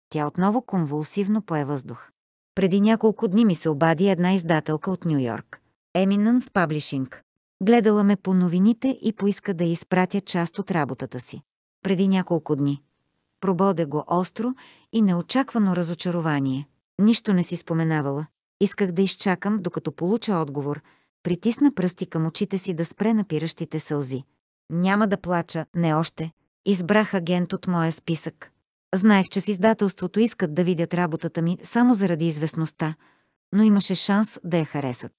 Тя отново конвулсивно пое въздух. Преди няколко дни ми се обади една издателка от Нью Йорк. Eminence Publishing. Гледала ме по новините и поиска да изпратя част от работата си. Преди няколко дни. Прободе го остро и неочаквано разочарование. Нищо не си споменавала. Исках да изчакам, докато получа отговор. Притисна пръсти към очите си да спре напиращите сълзи. Няма да плача, не още. Избрах агент от моя списък. Знаех, че в издателството искат да видят работата ми само заради известността, но имаше шанс да я харесат.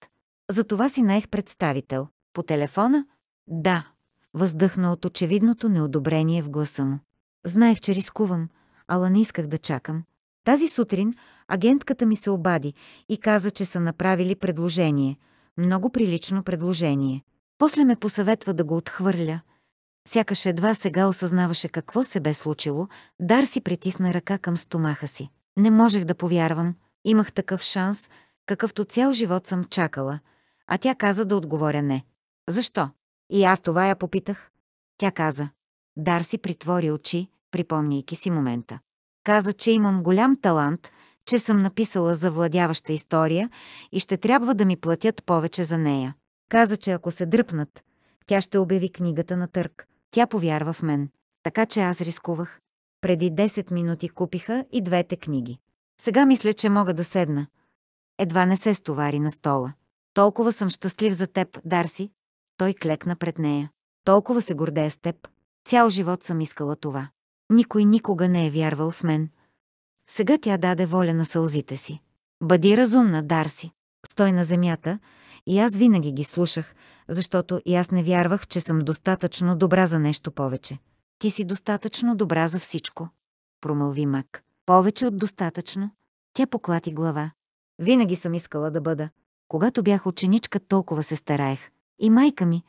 Затова си наех представител. По телефона? Да. Въздъхна от очевидното неодобрение в гласа му. Знаех, че рискувам, ала не исках да чакам. Тази сутрин агентката ми се обади и каза, че са направили предложение. Много прилично предложение. После ме посъветва да го отхвърля. Сякаш едва сега осъзнаваше какво се бе случило, Дар си притисна ръка към стомаха си. Не можех да повярвам. Имах такъв шанс, какъвто цял живот съм чакала, а тя каза да отговоря не. Защо? И аз това я попитах. Тя каза. Дарси притвори очи, припомняйки си момента. Каза, че имам голям талант, че съм написала завладяваща история и ще трябва да ми платят повече за нея. Каза, че ако се дръпнат, тя ще обяви книгата на търк. Тя повярва в мен. Така че аз рискувах. Преди 10 минути купиха и двете книги. Сега мисля, че мога да седна. Едва не се стовари на стола. Толкова съм щастлив за теб, Дарси, той клекна пред нея. Толкова се гордея с теб. Цял живот съм искала това. Никой никога не е вярвал в мен. Сега тя даде воля на сълзите си. Бъди разумна, Дарси. Стой на земята и аз винаги ги слушах, защото и аз не вярвах, че съм достатъчно добра за нещо повече. Ти си достатъчно добра за всичко, промълви Мак. Повече от достатъчно. Тя поклати глава. Винаги съм искала да бъда. Когато бях ученичка, толкова се стараех. И майка ми,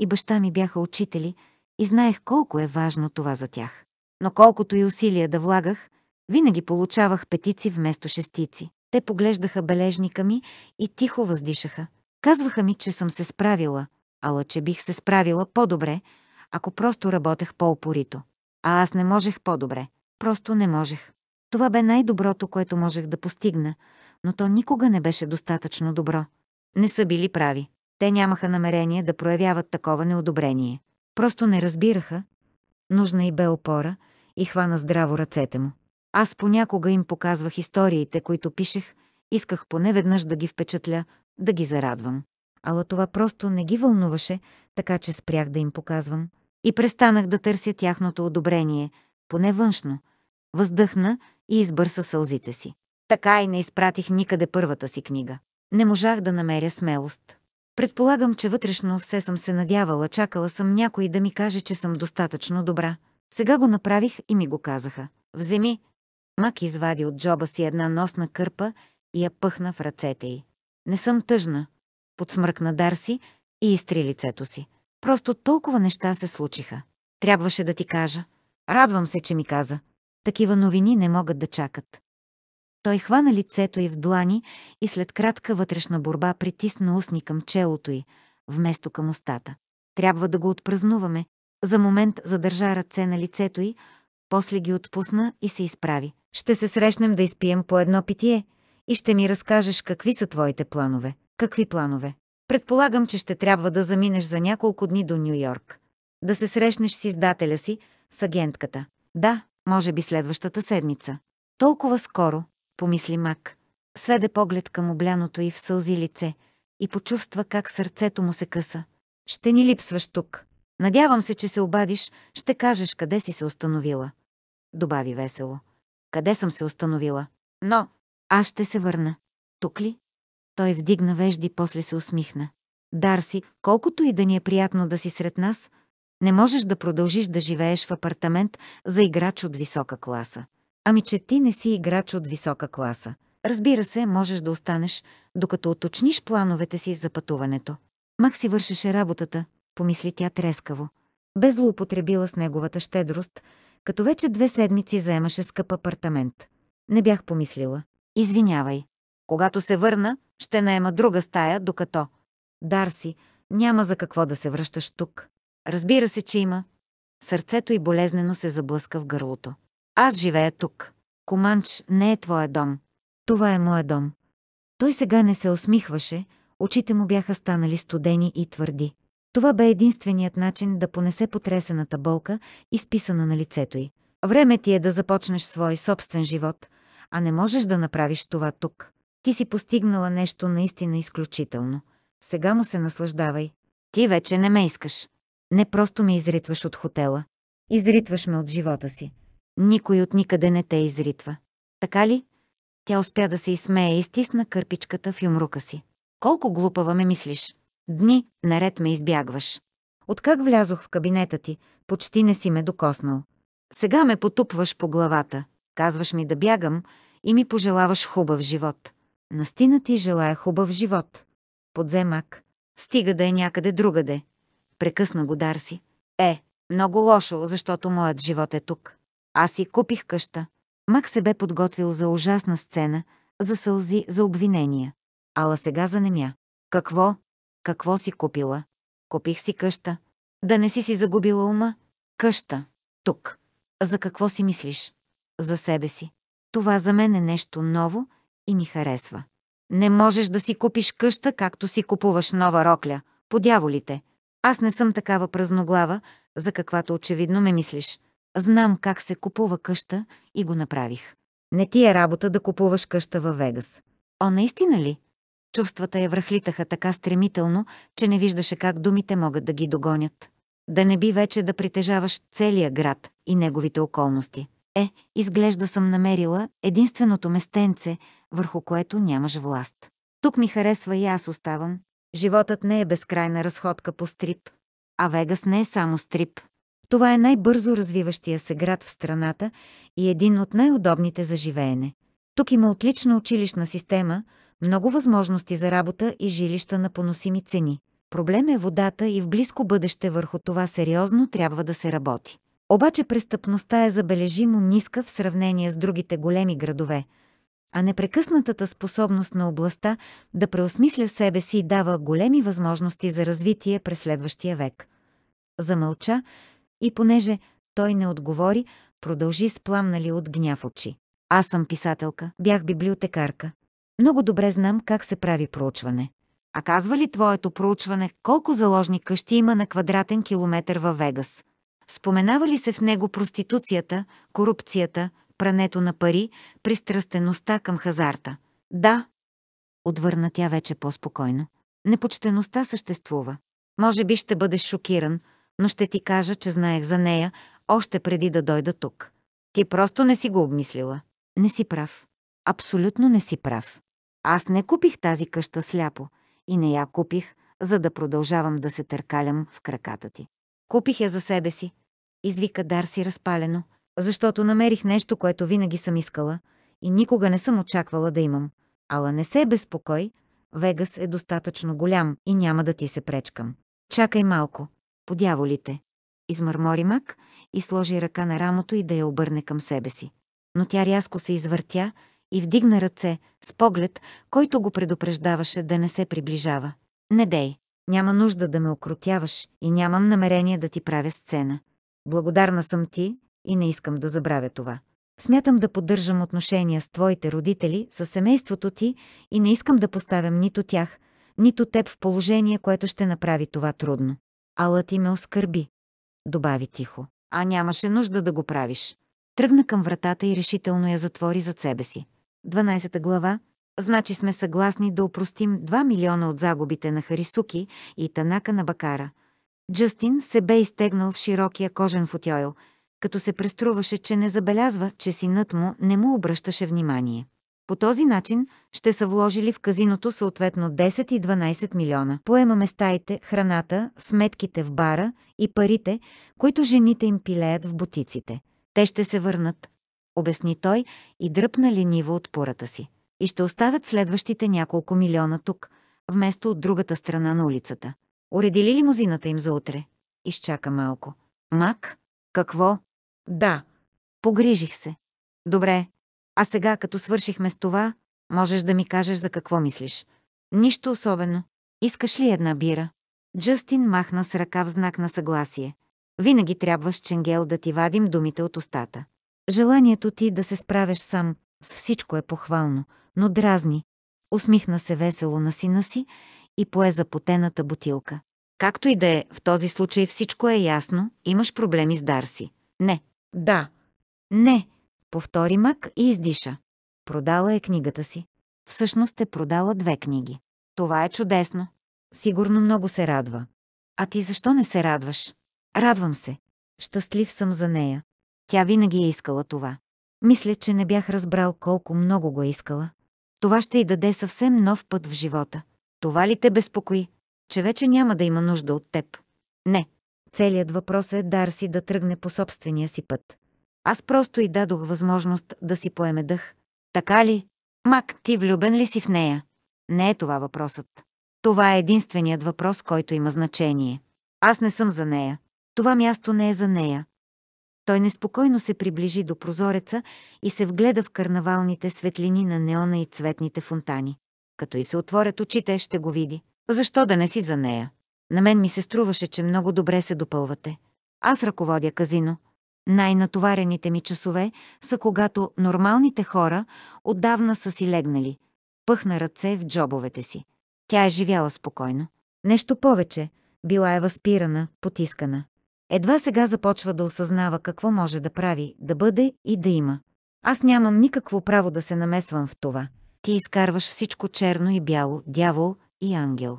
и баща ми бяха учители и знаех колко е важно това за тях. Но колкото и усилия да влагах, винаги получавах петици вместо шестици. Те поглеждаха бележника ми и тихо въздишаха. Казваха ми, че съм се справила, ала че бих се справила по-добре, ако просто работех по-упорито. А аз не можех по-добре. Просто не можех. Това бе най-доброто, което можех да постигна, но то никога не беше достатъчно добро. Не са били прави. Те нямаха намерение да проявяват такова неодобрение. Просто не разбираха. Нужна и бе опора и хвана здраво ръцете му. Аз понякога им показвах историите, които пишех, исках поне веднъж да ги впечатля, да ги зарадвам. Ала това просто не ги вълнуваше, така че спрях да им показвам. И престанах да търся тяхното одобрение, поне външно. Въздъхна и избърса сълзите си. Така и не изпратих никъде първата си книга. Не можах да намеря смелост. Предполагам, че вътрешно все съм се надявала, чакала съм някой да ми каже, че съм достатъчно добра. Сега го направих и ми го казаха. Вземи. Мак извади от джоба си една носна кърпа и я пъхна в ръцете й. Не съм тъжна. Подсмръкна Дарси и изтри лицето си. Просто толкова неща се случиха. Трябваше да ти кажа. Радвам се, че ми каза. Такива новини не могат да чакат. Той хвана лицето й в длани и след кратка вътрешна борба притисна устни към челото й, вместо към устата. Трябва да го отпразнуваме. За момент задържа ръце на лицето й, после ги отпусна и се изправи. Ще се срещнем да изпием по едно питие и ще ми разкажеш какви са твоите планове. Какви планове? Предполагам, че ще трябва да заминеш за няколко дни до Нью Йорк. Да се срещнеш с издателя си, с агентката. Да, може би следващата седмица. Толкова скоро, помисли Мак. Сведе поглед към обляното и в сълзи лице и почувства как сърцето му се къса. Ще ни липсваш тук. Надявам се, че се обадиш, ще кажеш къде си се установила. Добави весело. Къде съм се установила? Но аз ще се върна. Тук ли? Той вдигна вежди, после се усмихна. Дарси, колкото и да ни е приятно да си сред нас, не можеш да продължиш да живееш в апартамент за играч от висока класа. Ами че ти не си играч от висока класа. Разбира се, можеш да останеш, докато уточниш плановете си за пътуването. Мак си вършеше работата, помисли тя трескаво. Без злоупотребила с неговата щедрост, като вече две седмици заемаше скъп апартамент. Не бях помислила. Извинявай. Когато се върна, ще наема друга стая, докато... Дарси, няма за какво да се връщаш тук. Разбира се, че има. Сърцето й болезнено се заблъска в гърлото. Аз живея тук. Команч не е твоя дом. Това е моя дом. Той сега не се усмихваше, очите му бяха станали студени и твърди. Това бе единственият начин да понесе потресената болка, изписана на лицето й. Време ти е да започнеш свой собствен живот, а не можеш да направиш това тук. Ти си постигнала нещо наистина изключително. Сега му се наслаждавай. Ти вече не ме искаш. Не просто ме изритваш от хотела. Изритваш ме от живота си. Никой от никъде не те изритва. Така ли? Тя успя да се изсмее и стисна кърпичката в юмрука си. Колко глупава ме мислиш? Дни наред ме избягваш. Откак влязох в кабинета ти, почти не си ме докоснал. Сега ме потупваш по главата, казваш ми да бягам и ми пожелаваш хубав живот. Настина ти желая хубав живот. Подземак. Стига да е някъде другаде. Прекъсна го Дарси. Е, много лошо, защото моят живот е тук. Аз си купих къща. Мак се бе подготвил за ужасна сцена, за сълзи, за обвинения. Ала сега занемя. Какво? Какво си купила? Купих си къща. Да не си си загубила ума? Къща. Тук. За какво си мислиш? За себе си. Това за мен е нещо ново и ми харесва. Не можеш да си купиш къща, както си купуваш нова рокля. Подяволите. Аз не съм такава празноглава, за каквато очевидно ме мислиш. Знам как се купува къща и го направих. Не ти е работа да купуваш къща във Вегас. О, наистина ли? Чувствата я връхлитаха така стремително, че не виждаше как думите могат да ги догонят. Да не би вече да притежаваш целия град и неговите околности. Е, изглежда съм намерила единственото местенце, върху което нямаш власт. Тук ми харесва и аз оставам. Животът не е безкрайна разходка по стрип. А Вегас не е само стрип. Това е най-бързо развиващия се град в страната и един от най-удобните за живеене. Тук има отлична училищна система, много възможности за работа и жилища на поносими цени. Проблем е водата и в близко бъдеще върху това сериозно трябва да се работи. Обаче престъпността е забележимо ниска в сравнение с другите големи градове, а непрекъснатата способност на областта да преосмисля себе си дава големи възможности за развитие през следващия век. Замълча и понеже той не отговори, продължи с пламнали от гняв очи. Аз съм писателка, бях библиотекарка. Много добре знам как се прави проучване. А казва ли твоето проучване колко заложни къщи има на квадратен километър във Вегас? Споменава ли се в него проституцията, корупцията, прането на пари, пристрастеността към хазарта? Да, отвърна тя вече по-спокойно. Непочтеността съществува. Може би ще бъдеш шокиран, но ще ти кажа, че знаех за нея още преди да дойда тук. Ти просто не си го обмислила. Не си прав. Абсолютно не си прав. Аз не купих тази къща сляпо и не я купих, за да продължавам да се търкалям в краката ти. Купих я за себе си, извика Дарси разпалено, защото намерих нещо, което винаги съм искала и никога не съм очаквала да имам. Ала не се безпокой, Вегас е достатъчно голям и няма да ти се пречкам. Чакай малко, Подяволите! Измърмори мак и сложи ръка на рамото и да я обърне към себе си. Но тя рязко се извъртя и вдигна ръце с поглед, който го предупреждаваше да не се приближава. Не дей! Няма нужда да ме окротяваш и нямам намерение да ти правя сцена. Благодарна съм ти и не искам да забравя това. Смятам да поддържам отношения с твоите родители, с семейството ти и не искам да поставям нито тях, нито теб в положение, което ще направи това трудно. Ала ти ме оскърби, добави тихо. А нямаше нужда да го правиш. Тръгна към вратата и решително я затвори зад себе си. 12 глава. Значи сме съгласни да опростим 2 милиона от загубите на Харисуки и Танака на Бакара. Джастин се бе изтегнал в широкия кожен футойл, като се преструваше, че не забелязва, че синът му не му обръщаше внимание. По този начин ще са вложили в казиното съответно 10 и 12 милиона. Поемаме стаите, храната, сметките в бара и парите, които жените им пилеят в бутиците. Те ще се върнат, обясни той и дръпна лениво от пората си. И ще оставят следващите няколко милиона тук, вместо от другата страна на улицата. Уредили лимузината им за утре? Изчака малко. Мак? Какво? Да. Погрижих се. Добре, а сега, като свършихме с това, можеш да ми кажеш за какво мислиш. Нищо особено. Искаш ли една бира? Джастин махна с ръка в знак на съгласие. Винаги трябва с ченгел да ти вадим думите от устата. Желанието ти да се справиш сам с всичко е похвално, но дразни. Усмихна се весело на сина си и пое запотената бутилка. Както и да е, в този случай всичко е ясно, имаш проблеми с Дарси. Не. Да. Не. Повтори Мак и издиша. Продала е книгата си. Всъщност е продала две книги. Това е чудесно. Сигурно много се радва. А ти защо не се радваш? Радвам се. Щастлив съм за нея. Тя винаги е искала това. Мисля, че не бях разбрал колко много го е искала. Това ще й даде съвсем нов път в живота. Това ли те безпокои? Че вече няма да има нужда от теб? Не. Целият въпрос е Дарси да тръгне по собствения си път. Аз просто й дадох възможност да си поеме дъх. Така ли? Мак, ти влюбен ли си в нея? Не е това въпросът. Това е единственият въпрос, който има значение. Аз не съм за нея. Това място не е за нея. Той неспокойно се приближи до прозореца и се вгледа в карнавалните светлини на неона и цветните фонтани. Като и се отворят очите, ще го види. Защо да не си за нея? На мен ми се струваше, че много добре се допълвате. Аз ръководя казино, най-натоварените ми часове са когато нормалните хора отдавна са си легнали. Пъхна ръце в джобовете си. Тя е живяла спокойно. Нещо повече, била е възпирана, потискана. Едва сега започва да осъзнава какво може да прави, да бъде и да има. Аз нямам никакво право да се намесвам в това. Ти изкарваш всичко черно и бяло, дявол и ангел.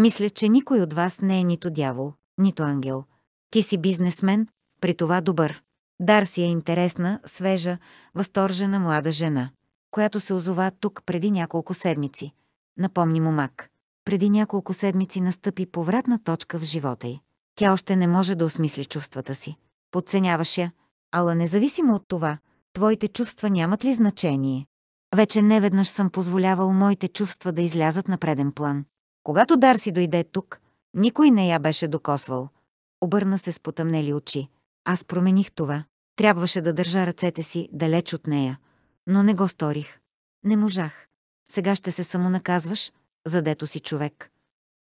Мисля, че никой от вас не е нито дявол, нито ангел. Ти си бизнесмен, при това добър. Дарси е интересна, свежа, възторжена млада жена, която се озова тук преди няколко седмици. Напомни му Мак. Преди няколко седмици настъпи повратна точка в живота й. Тя още не може да осмисли чувствата си. Подценяваш я, ала независимо от това, твоите чувства нямат ли значение? Вече неведнъж съм позволявал моите чувства да излязат на преден план. Когато Дарси дойде тук, никой не я беше докосвал. Обърна се с потъмнели очи. Аз промених това. Трябваше да държа ръцете си далеч от нея, но не го сторих. Не можах. Сега ще се самонаказваш, задето си човек.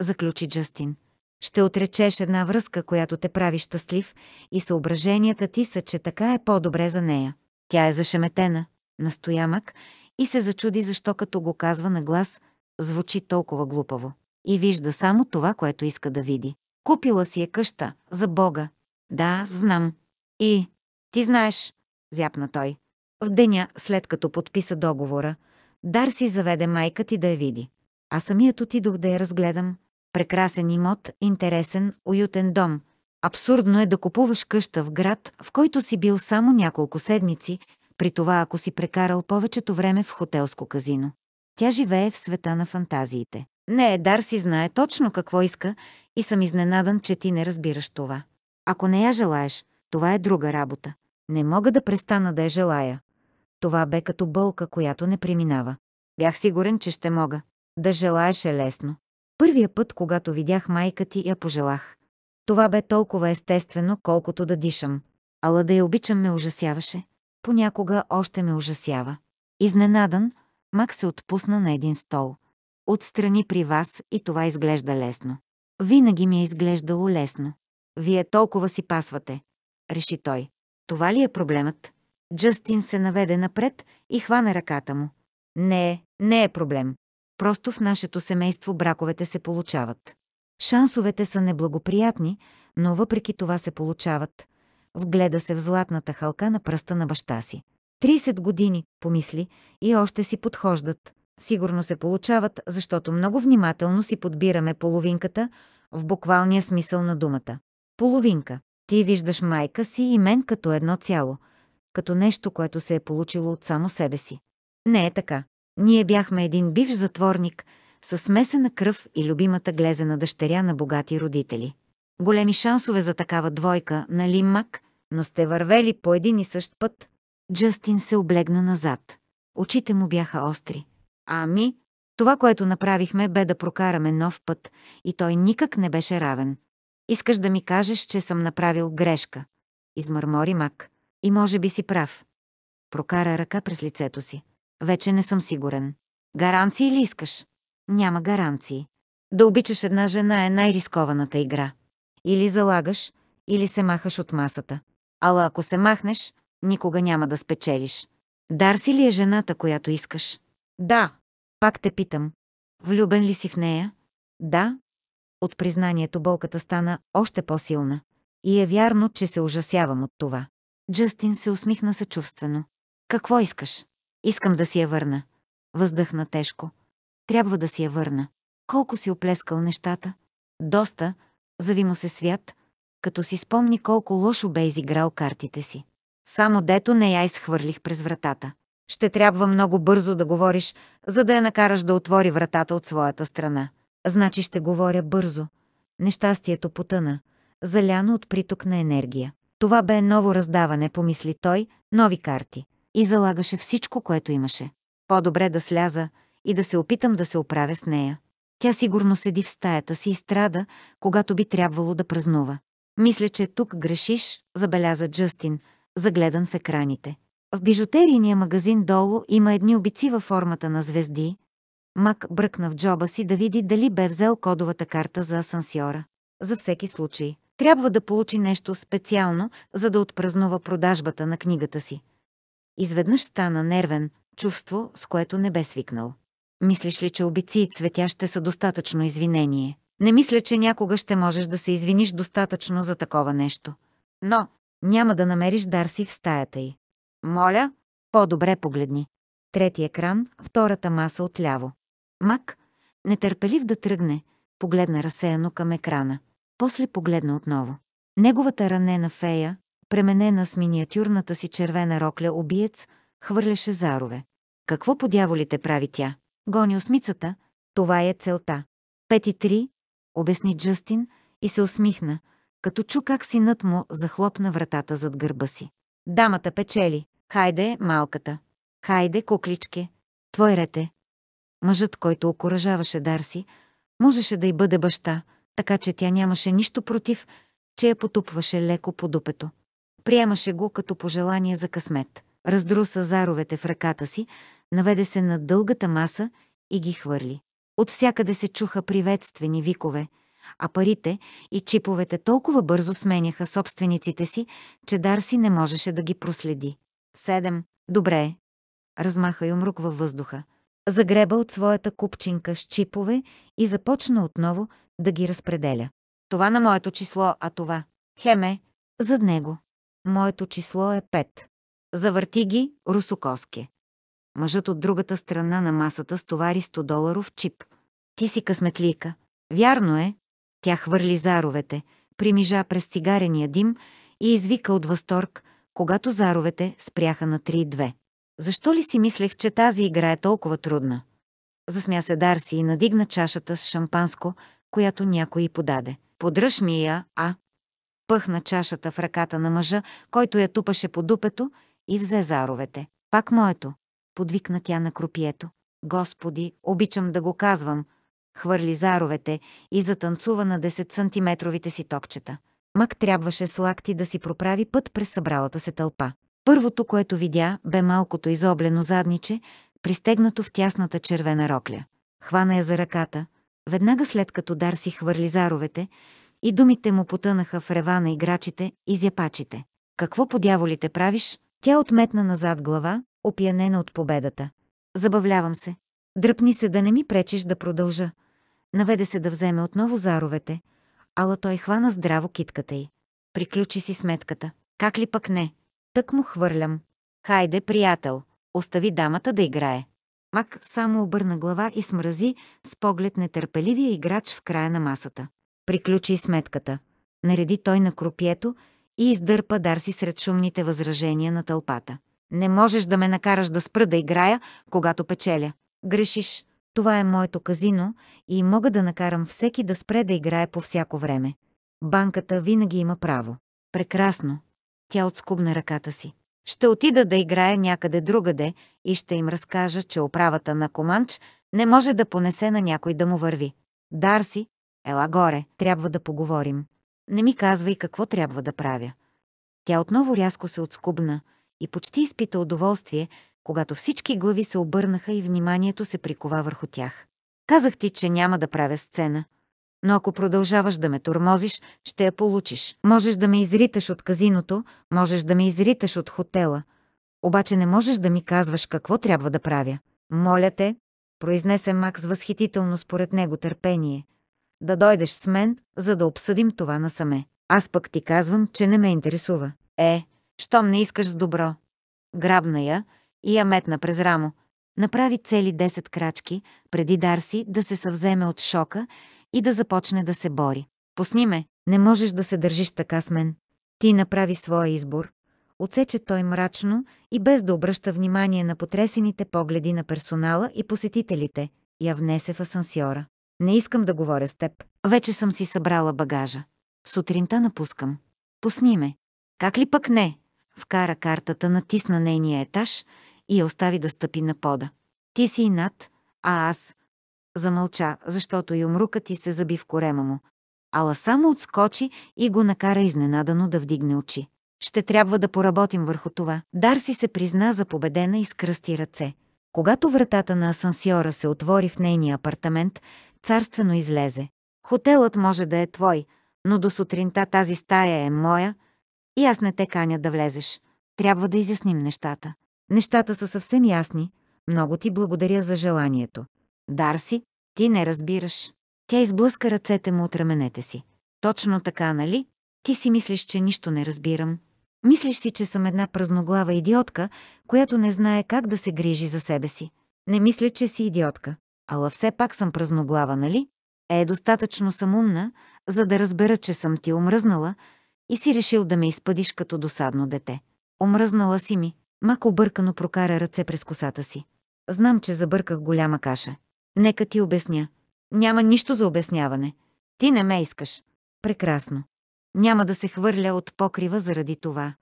Заключи Джастин. Ще отречеш една връзка, която те прави щастлив и съображенията ти са, че така е по-добре за нея. Тя е зашеметена, настоямък, и се зачуди защо като го казва на глас, звучи толкова глупаво. И вижда само това, което иска да види. Купила си е къща, за Бога, да, знам. И ти знаеш, зяпна той. В деня, след като подписа договора, Дарси заведе майка ти да я види. А самият отидох да я разгледам. Прекрасен имот, интересен, уютен дом. Абсурдно е да купуваш къща в град, в който си бил само няколко седмици, при това ако си прекарал повечето време в хотелско казино. Тя живее в света на фантазиите. Не, Дарси знае точно какво иска и съм изненадан, че ти не разбираш това. Ако не я желаеш, това е друга работа. Не мога да престана да я желая. Това бе като болка, която не преминава. Бях сигурен, че ще мога. Да желаеш е лесно. Първия път, когато видях майка ти, я пожелах. Това бе толкова естествено, колкото да дишам. Ала да я обичам ме ужасяваше. Понякога още ме ужасява. Изненадан, Мак се отпусна на един стол. Отстрани при вас и това изглежда лесно. Винаги ми е изглеждало лесно. Вие толкова си пасвате, реши той. Това ли е проблемът? Джастин се наведе напред и хвана ръката му. Не, не е проблем. Просто в нашето семейство браковете се получават. Шансовете са неблагоприятни, но въпреки това се получават. Вгледа се в златната халка на пръста на баща си. 30 години, помисли, и още си подхождат. Сигурно се получават, защото много внимателно си подбираме половинката в буквалния смисъл на думата. Половинка. Ти виждаш майка си и мен като едно цяло, като нещо, което се е получило от само себе си. Не е така. Ние бяхме един бивш затворник, със смесена кръв и любимата глезена дъщеря на богати родители. Големи шансове за такава двойка, нали, Мак? Но сте вървели по един и същ път. Джастин се облегна назад. Очите му бяха остри. Ами, това, което направихме, бе да прокараме нов път, и той никак не беше равен. Искаш да ми кажеш, че съм направил грешка, измърмори Мак. И може би си прав. Прокара ръка през лицето си. Вече не съм сигурен. Гаранции ли искаш? Няма гаранции. Да обичаш една жена е най-рискованата игра. Или залагаш, или се махаш от масата. Ала ако се махнеш, никога няма да спечелиш. Дарси ли е жената, която искаш? Да. Пак те питам. Влюбен ли си в нея? Да, от признанието болката стана още по-силна. И е вярно, че се ужасявам от това. Джастин се усмихна съчувствено. Какво искаш? Искам да си я върна. Въздъхна тежко. Трябва да си я върна. Колко си оплескал нещата? Доста, зави му се свят, като си спомни колко лошо бе изиграл картите си. Само дето не я изхвърлих през вратата. Ще трябва много бързо да говориш, за да я накараш да отвори вратата от своята страна. Значи ще говоря бързо. Нещастието потъна, заляно от приток на енергия. Това бе ново раздаване, помисли той, нови карти. И залагаше всичко, което имаше. По-добре да сляза и да се опитам да се оправя с нея. Тя сигурно седи в стаята си и страда, когато би трябвало да празнува. Мисля, че тук грешиш, забеляза Джастин, загледан в екраните. В бижутерийния магазин долу има едни обици във формата на звезди, Мак бръкна в джоба си да види дали бе взел кодовата карта за асансьора. За всеки случай, трябва да получи нещо специално, за да отпразнува продажбата на книгата си. Изведнъж стана нервен, чувство, с което не бе свикнал. Мислиш ли, че обици и цветя ще са достатъчно извинение? Не мисля, че някога ще можеш да се извиниш достатъчно за такова нещо. Но няма да намериш Дарси в стаята й. Моля, по-добре погледни. Трети екран, втората маса отляво. Мак, нетърпелив да тръгне, погледна разсеяно към екрана. После погледна отново. Неговата ранена фея, пременена с миниатюрната си червена рокля обиец, хвърляше зарове. Какво по дяволите прави тя? Гони осмицата, това е целта. Пет и три, обясни Джастин и се усмихна, като чу как синът му захлопна вратата зад гърба си. Дамата печели. Хайде, малката. Хайде, кукличке. Твой рете. Мъжът, който окоръжаваше Дарси, можеше да й бъде баща, така че тя нямаше нищо против, че я потупваше леко по дупето. Приемаше го като пожелание за късмет. Раздруса заровете в ръката си, наведе се на дългата маса и ги хвърли. От всякъде се чуха приветствени викове, а парите и чиповете толкова бързо сменяха собствениците си, че Дарси не можеше да ги проследи. Седем. Добре. Размаха юмрук във въздуха загреба от своята купчинка с чипове и започна отново да ги разпределя. Това на моето число, а това. Хеме, зад него. Моето число е 5. Завърти ги, Русокоски. Мъжът от другата страна на масата стовари 100 доларов чип. Ти си късметлика. Вярно е. Тя хвърли заровете, примижа през цигарения дим и извика от възторг, когато заровете спряха на 3-2. Защо ли си мислех, че тази игра е толкова трудна? Засмя се Дарси и надигна чашата с шампанско, която някой й подаде. Подръж ми я, а? Пъхна чашата в ръката на мъжа, който я тупаше по дупето и взе заровете. Пак моето, подвикна тя на крупието. Господи, обичам да го казвам. Хвърли заровете и затанцува на 10-сантиметровите си токчета. Мак трябваше с лакти да си проправи път през събралата се тълпа. Първото, което видя, бе малкото изоблено задниче, пристегнато в тясната червена рокля. Хвана я за ръката, веднага след като Дарси хвърли заровете, и думите му потънаха в рева на играчите и зяпачите. «Какво по дяволите правиш?» Тя отметна назад глава, опиянена от победата. «Забавлявам се. Дръпни се да не ми пречиш да продължа». Наведе се да вземе отново заровете, ала той хвана здраво китката й. Приключи си сметката. Как ли пък не? Тък му хвърлям. Хайде, приятел, остави дамата да играе. Мак само обърна глава и смрази с поглед нетърпеливия играч в края на масата. Приключи сметката. Нареди той на крупието и издърпа Дарси сред шумните възражения на тълпата. Не можеш да ме накараш да спра да играя, когато печеля. Грешиш. Това е моето казино и мога да накарам всеки да спре да играе по всяко време. Банката винаги има право. Прекрасно. Тя отскубна ръката си. Ще отида да играя някъде другаде и ще им разкажа, че оправата на Команч не може да понесе на някой да му върви. Дарси, ела горе, трябва да поговорим. Не ми казвай какво трябва да правя. Тя отново рязко се отскубна и почти изпита удоволствие, когато всички глави се обърнаха и вниманието се прикова върху тях. Казах ти, че няма да правя сцена, но ако продължаваш да ме тормозиш, ще я получиш. Можеш да ме изриташ от казиното, можеш да ме изриташ от хотела, обаче не можеш да ми казваш какво трябва да правя. Моля те, произнесе Макс възхитително според него търпение, да дойдеш с мен, за да обсъдим това насаме. Аз пък ти казвам, че не ме интересува. Е, щом не искаш с добро. Грабна я и я метна през рамо. Направи цели 10 крачки, преди Дарси да се съвземе от шока и да започне да се бори. Посни ме, не можеш да се държиш така с мен. Ти направи своя избор. Отсече той мрачно и без да обръща внимание на потресените погледи на персонала и посетителите, я внесе в асансьора. Не искам да говоря с теб. Вече съм си събрала багажа. Сутринта напускам. Посни ме. Как ли пък не? Вкара картата, натисна нейния етаж и я остави да стъпи на пода. Ти си и над, а аз замълча, защото и умрукът и се заби в корема му. Ала само отскочи и го накара изненадано да вдигне очи. Ще трябва да поработим върху това. Дарси се призна за победена и скръсти ръце. Когато вратата на асансьора се отвори в нейния апартамент, царствено излезе. Хотелът може да е твой, но до сутринта тази стая е моя и аз не те каня да влезеш. Трябва да изясним нещата. Нещата са съвсем ясни. Много ти благодаря за желанието. Дарси, ти не разбираш. Тя изблъска ръцете му от раменете си. Точно така, нали? Ти си мислиш, че нищо не разбирам. Мислиш си, че съм една празноглава идиотка, която не знае как да се грижи за себе си. Не мисля, че си идиотка. Ала все пак съм празноглава, нали? Е, достатъчно съм умна, за да разбера, че съм ти омръзнала и си решил да ме изпъдиш като досадно дете. Омръзнала си ми. Мак объркано прокара ръце през косата си. Знам, че забърках голяма каша. Нека ти обясня. Няма нищо за обясняване. Ти не ме искаш. Прекрасно. Няма да се хвърля от покрива заради това.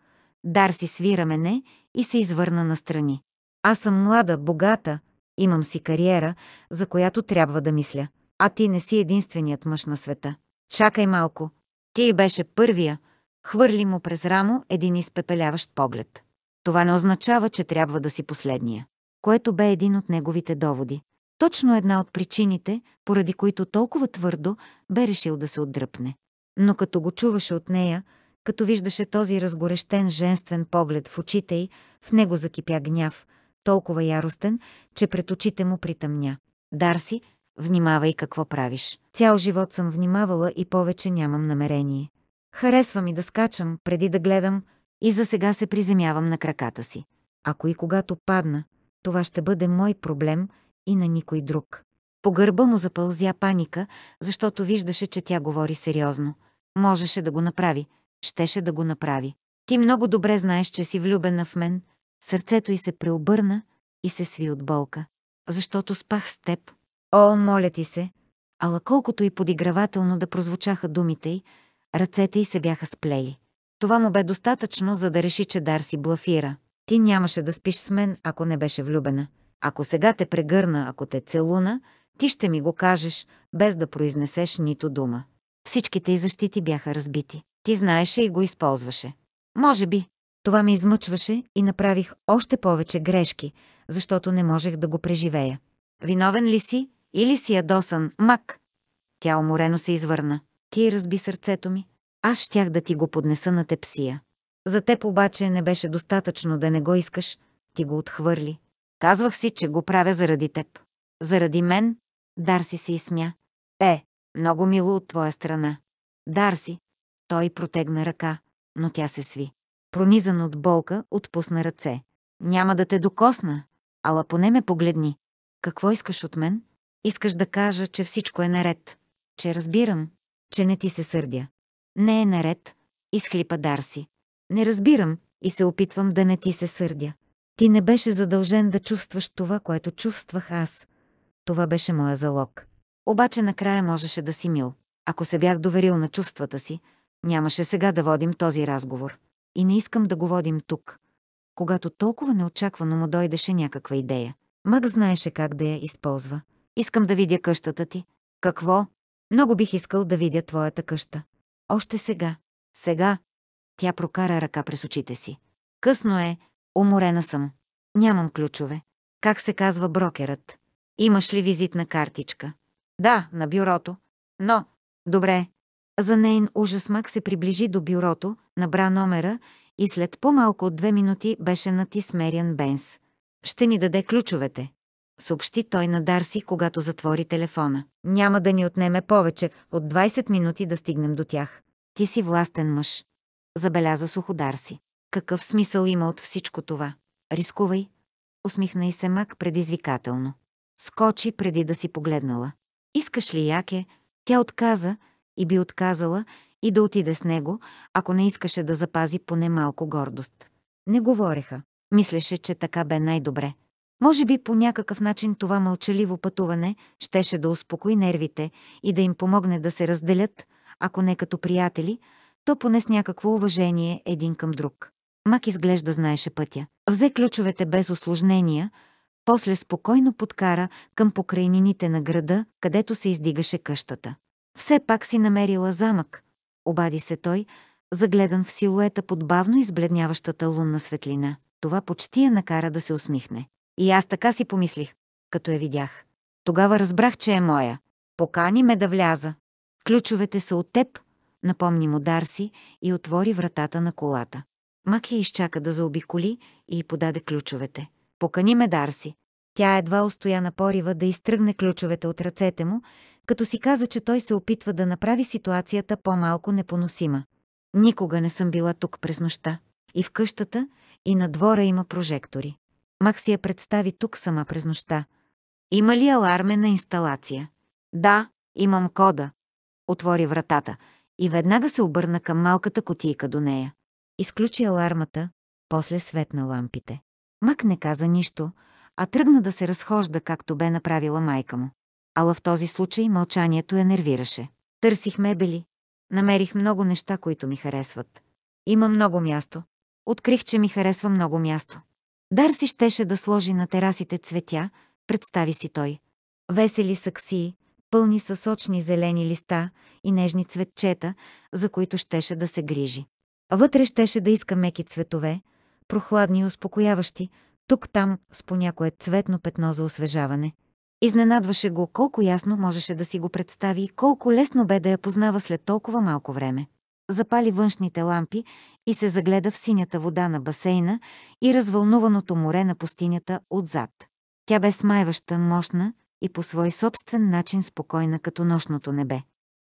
Дар си свира мене и се извърна настрани. Аз съм млада, богата, имам си кариера, за която трябва да мисля. А ти не си единственият мъж на света. Чакай малко. Ти беше първия. Хвърли му през рамо един изпепеляващ поглед. Това не означава, че трябва да си последния, което бе един от неговите доводи. Точно една от причините, поради които толкова твърдо бе решил да се отдръпне. Но като го чуваше от нея, като виждаше този разгорещен женствен поглед в очите й, в него закипя гняв, толкова яростен, че пред очите му притъмня. Дарси, внимавай какво правиш. Цял живот съм внимавала и повече нямам намерение. Харесва ми да скачам, преди да гледам, и за сега се приземявам на краката си. Ако и когато падна, това ще бъде мой проблем – и на никой друг. По гърба му запълзя паника, защото виждаше, че тя говори сериозно. Можеше да го направи. Щеше да го направи. Ти много добре знаеш, че си влюбена в мен. Сърцето й се преобърна и се сви от болка. Защото спах с теб. О, моля ти се! Ала колкото и подигравателно да прозвучаха думите й, ръцете й се бяха сплели. Това му бе достатъчно, за да реши, че Дарси блафира. Ти нямаше да спиш с мен, ако не беше влюбена. Ако сега те прегърна, ако те целуна, ти ще ми го кажеш, без да произнесеш нито дума. Всичките й защити бяха разбити. Ти знаеше и го използваше. Може би. Това ме измъчваше и направих още повече грешки, защото не можех да го преживея. Виновен ли си или си ядосан, мак? Тя уморено се извърна. Ти разби сърцето ми. Аз щях да ти го поднеса на тепсия. За теб обаче не беше достатъчно да не го искаш. Ти го отхвърли. Казвах си, че го правя заради теб. Заради мен? Дарси се изсмя. Е, много мило от твоя страна. Дарси. Той протегна ръка, но тя се сви. Пронизан от болка, отпусна ръце. Няма да те докосна, ала поне ме погледни. Какво искаш от мен? Искаш да кажа, че всичко е наред. Че разбирам, че не ти се сърдя. Не е наред, изхлипа Дарси. Не разбирам и се опитвам да не ти се сърдя. Ти не беше задължен да чувстваш това, което чувствах аз. Това беше моя залог. Обаче накрая можеше да си мил. Ако се бях доверил на чувствата си, нямаше сега да водим този разговор. И не искам да го водим тук. Когато толкова неочаквано му дойдеше някаква идея. Мак знаеше как да я използва. Искам да видя къщата ти. Какво? Много бих искал да видя твоята къща. Още сега. Сега. Тя прокара ръка през очите си. Късно е, Уморена съм. Нямам ключове. Как се казва брокерът? Имаш ли визитна картичка? Да, на бюрото. Но, добре. За нейн ужас мак се приближи до бюрото, набра номера и след по-малко от две минути беше натис Мериан Бенс. Ще ни даде ключовете, съобщи той на Дарси, когато затвори телефона. Няма да ни отнеме повече от 20 минути да стигнем до тях. Ти си властен мъж, забеляза сухо Дарси. Какъв смисъл има от всичко това? Рискувай. Усмихна и се мак предизвикателно. Скочи преди да си погледнала. Искаш ли яке? Тя отказа и би отказала и да отиде с него, ако не искаше да запази поне малко гордост. Не говореха. Мислеше, че така бе най-добре. Може би по някакъв начин това мълчаливо пътуване щеше да успокои нервите и да им помогне да се разделят, ако не като приятели, то поне с някакво уважение един към друг. Мак изглежда знаеше пътя. Взе ключовете без осложнения, после спокойно подкара към покрайнините на града, където се издигаше къщата. Все пак си намерила замък, обади се той, загледан в силуета под бавно избледняващата лунна светлина. Това почти я накара да се усмихне. И аз така си помислих, като я видях. Тогава разбрах, че е моя. Покани ме да вляза. Ключовете са от теб, напомни му Дарси и отвори вратата на колата. Мак я изчака да заобиколи и й подаде ключовете. Покани ме, Дарси. Тя едва устоя на порива да изтръгне ключовете от ръцете му, като си каза, че той се опитва да направи ситуацията по-малко непоносима. Никога не съм била тук през нощта. И в къщата, и на двора има прожектори. Мак си я представи тук сама през нощта. Има ли алармена инсталация? Да, имам кода. Отвори вратата и веднага се обърна към малката котийка до нея. Изключи алармата, после светна лампите. Мак не каза нищо, а тръгна да се разхожда, както бе направила майка му. Ала в този случай мълчанието я нервираше. Търсих мебели. Намерих много неща, които ми харесват. Има много място. Открих, че ми харесва много място. Дарси щеше да сложи на терасите цветя, представи си той. Весели саксии, пълни със сочни зелени листа и нежни цветчета, за които щеше да се грижи. Вътре щеше да иска меки цветове, прохладни и успокояващи, тук-там с по някое цветно петно за освежаване. Изненадваше го колко ясно можеше да си го представи и колко лесно бе да я познава след толкова малко време. Запали външните лампи и се загледа в синята вода на басейна и развълнуваното море на пустинята отзад. Тя бе смайваща, мощна и по свой собствен начин спокойна като нощното небе.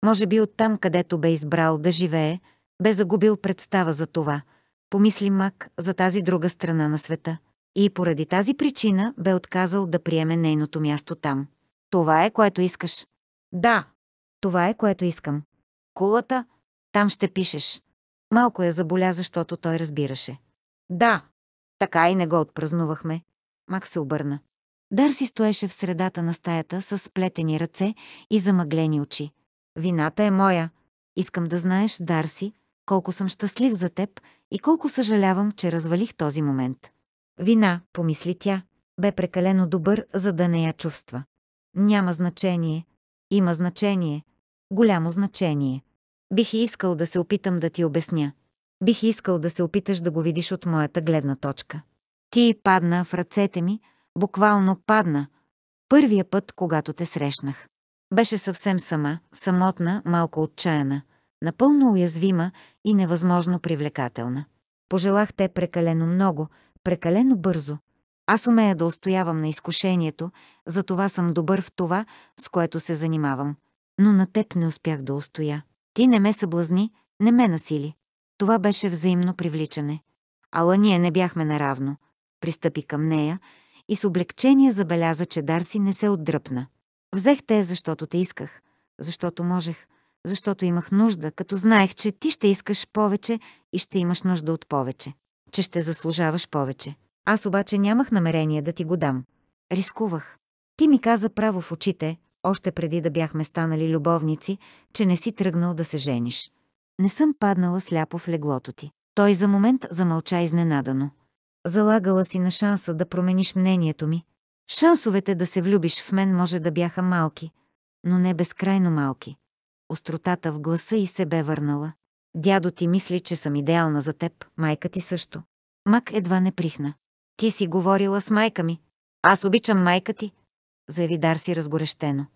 Може би оттам, където бе избрал да живее, бе загубил представа за това, помисли Мак за тази друга страна на света и поради тази причина бе отказал да приеме нейното място там. Това е, което искаш. Да, това е, което искам. Кулата, там ще пишеш. Малко я заболя, защото той разбираше. Да, така и не го отпразнувахме. Мак се обърна. Дарси стоеше в средата на стаята с сплетени ръце и замъглени очи. Вината е моя. Искам да знаеш, Дарси, колко съм щастлив за теб и колко съжалявам, че развалих този момент. Вина, помисли тя, бе прекалено добър, за да не я чувства. Няма значение. Има значение. Голямо значение. Бих искал да се опитам да ти обясня. Бих искал да се опиташ да го видиш от моята гледна точка. Ти падна в ръцете ми, буквално падна. Първия път, когато те срещнах. Беше съвсем сама, самотна, малко отчаяна напълно уязвима и невъзможно привлекателна. Пожелах те прекалено много, прекалено бързо. Аз умея да устоявам на изкушението, затова съм добър в това, с което се занимавам. Но на теб не успях да устоя. Ти не ме съблазни, не ме насили. Това беше взаимно привличане. Ала ние не бяхме наравно. Пристъпи към нея и с облегчение забеляза, че Дарси не се отдръпна. Взех те, защото те исках, защото можех – защото имах нужда, като знаех, че ти ще искаш повече и ще имаш нужда от повече. Че ще заслужаваш повече. Аз обаче нямах намерение да ти го дам. Рискувах. Ти ми каза право в очите, още преди да бяхме станали любовници, че не си тръгнал да се жениш. Не съм паднала сляпо в леглото ти. Той за момент замълча изненадано. Залагала си на шанса да промениш мнението ми. Шансовете да се влюбиш в мен може да бяха малки, но не безкрайно малки остротата в гласа и се бе върнала. Дядо ти мисли, че съм идеална за теб, майка ти също. Мак едва не прихна. Ти си говорила с майка ми. Аз обичам майка ти, заяви Дарси разгорещено.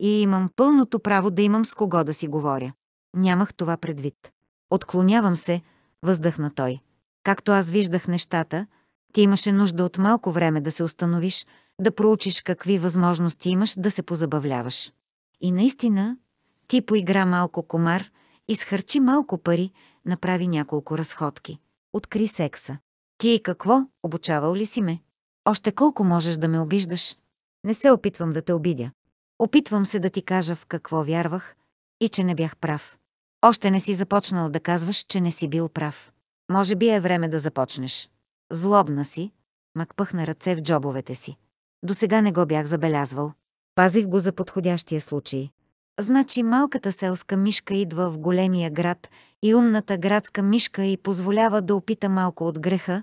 И имам пълното право да имам с кого да си говоря. Нямах това предвид. Отклонявам се, въздъхна той. Както аз виждах нещата, ти имаше нужда от малко време да се установиш, да проучиш какви възможности имаш да се позабавляваш. И наистина, ти поигра малко комар, изхарчи малко пари, направи няколко разходки. Откри секса. Ти и какво? Обучавал ли си ме? Още колко можеш да ме обиждаш? Не се опитвам да те обидя. Опитвам се да ти кажа в какво вярвах и че не бях прав. Още не си започнал да казваш, че не си бил прав. Може би е време да започнеш. Злобна си, макпъх пъхна ръце в джобовете си. До сега не го бях забелязвал. Пазих го за подходящия случай. Значи малката селска мишка идва в големия град и умната градска мишка й позволява да опита малко от греха,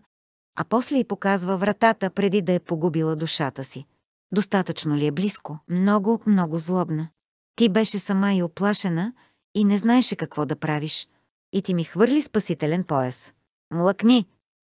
а после й показва вратата преди да е погубила душата си. Достатъчно ли е близко? Много, много злобна. Ти беше сама и оплашена и не знаеше какво да правиш. И ти ми хвърли спасителен пояс. Млъкни!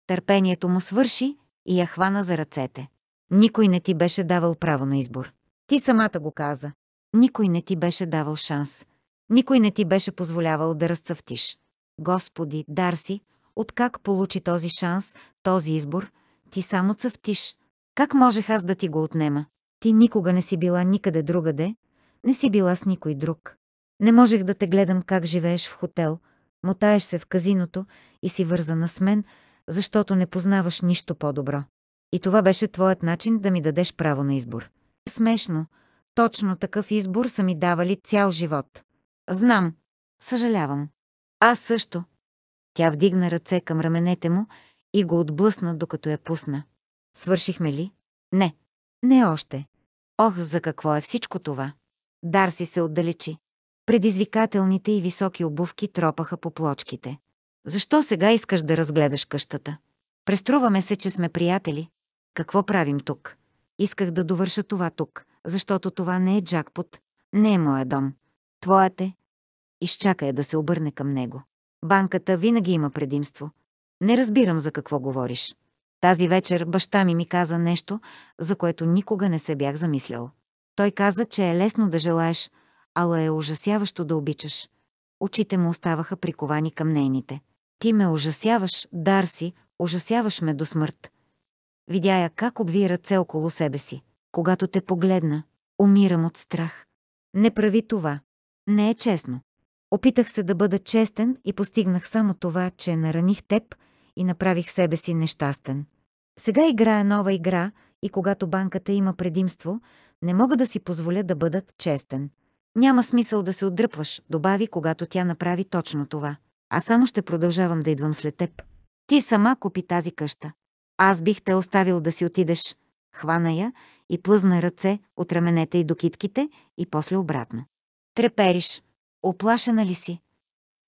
Търпението му свърши и я хвана за ръцете. Никой не ти беше давал право на избор. Ти самата го каза. Никой не ти беше давал шанс. Никой не ти беше позволявал да разцъфтиш. Господи, Дарси, откак получи този шанс, този избор, ти само цъфтиш. Как можех аз да ти го отнема? Ти никога не си била никъде другаде, не си била с никой друг. Не можех да те гледам как живееш в хотел, мотаеш се в казиното и си вързана с мен, защото не познаваш нищо по-добро. И това беше твоят начин да ми дадеш право на избор. Смешно, точно такъв избор са ми давали цял живот. Знам. Съжалявам. Аз също. Тя вдигна ръце към раменете му и го отблъсна, докато я пусна. Свършихме ли? Не. Не още. Ох, за какво е всичко това? Дарси се отдалечи. Предизвикателните и високи обувки тропаха по плочките. Защо сега искаш да разгледаш къщата? Преструваме се, че сме приятели. Какво правим тук? Исках да довърша това тук защото това не е джакпот, не е моя дом. Твоят е. Изчака да се обърне към него. Банката винаги има предимство. Не разбирам за какво говориш. Тази вечер баща ми ми каза нещо, за което никога не се бях замислял. Той каза, че е лесно да желаеш, ала е ужасяващо да обичаш. Очите му оставаха приковани към нейните. Ти ме ужасяваш, Дарси, ужасяваш ме до смърт. Видя я как обви ръце около себе си. Когато те погледна, умирам от страх. Не прави това. Не е честно. Опитах се да бъда честен и постигнах само това, че нараних теб и направих себе си нещастен. Сега играя е нова игра и когато банката има предимство, не мога да си позволя да бъда честен. Няма смисъл да се отдръпваш, добави, когато тя направи точно това. А само ще продължавам да идвам след теб. Ти сама купи тази къща. Аз бих те оставил да си отидеш. Хвана я и плъзна ръце от раменете и до китките и после обратно. Трепериш. Оплашена ли си?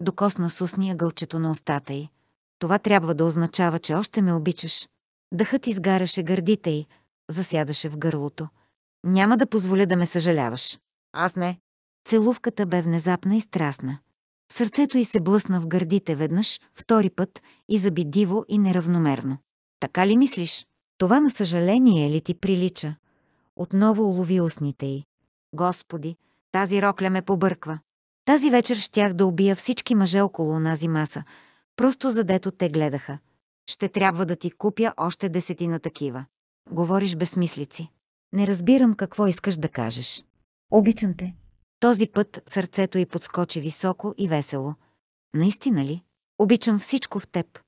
Докосна с устния гълчето на устата й. Това трябва да означава, че още ме обичаш. Дъхът изгаряше гърдите й, засядаше в гърлото. Няма да позволя да ме съжаляваш. Аз не. Целувката бе внезапна и страстна. Сърцето й се блъсна в гърдите веднъж, втори път и заби диво и неравномерно. Така ли мислиш? Това на съжаление ли ти прилича? Отново улови устните й. Господи, тази рокля ме побърква. Тази вечер щях да убия всички мъже около нази маса, просто задето те гледаха. Ще трябва да ти купя още десетина такива. Говориш безмислици. Не разбирам какво искаш да кажеш. Обичам те. Този път сърцето й подскочи високо и весело. Наистина ли? Обичам всичко в теб.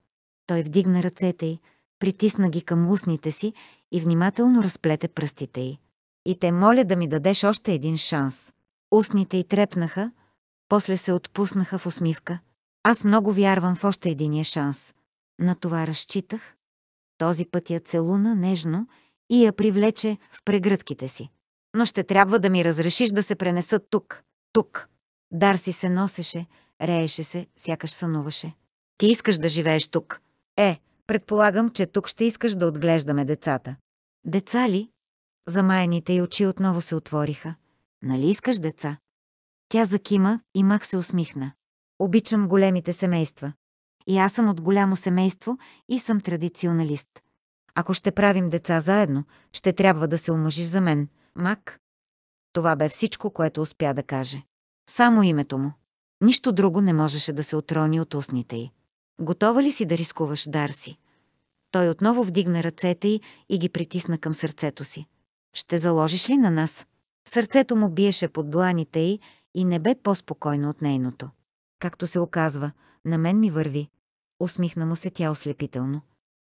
Той вдигна ръцете й, притисна ги към устните си и внимателно разплете пръстите й. И те моля да ми дадеш още един шанс. Устните й трепнаха, после се отпуснаха в усмивка. Аз много вярвам в още единия шанс. На това разчитах. Този път я целуна нежно и я привлече в прегръдките си. Но ще трябва да ми разрешиш да се пренеса тук, тук. Дарси се носеше, рееше се, сякаш сънуваше. Ти искаш да живееш тук. Е, Предполагам, че тук ще искаш да отглеждаме децата. Деца ли? Замаяните й очи отново се отвориха. Нали искаш деца? Тя закима и Мак се усмихна. Обичам големите семейства. И аз съм от голямо семейство и съм традиционалист. Ако ще правим деца заедно, ще трябва да се омъжиш за мен, Мак. Това бе всичко, което успя да каже. Само името му. Нищо друго не можеше да се отрони от устните й. Готова ли си да рискуваш, Дарси? Той отново вдигна ръцете й и ги притисна към сърцето си. Ще заложиш ли на нас? Сърцето му биеше под дланите й и не бе по-спокойно от нейното. Както се оказва, на мен ми върви. Усмихна му се тя ослепително.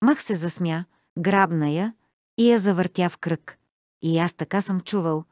Мах се засмя, грабна я и я завъртя в кръг. И аз така съм чувал,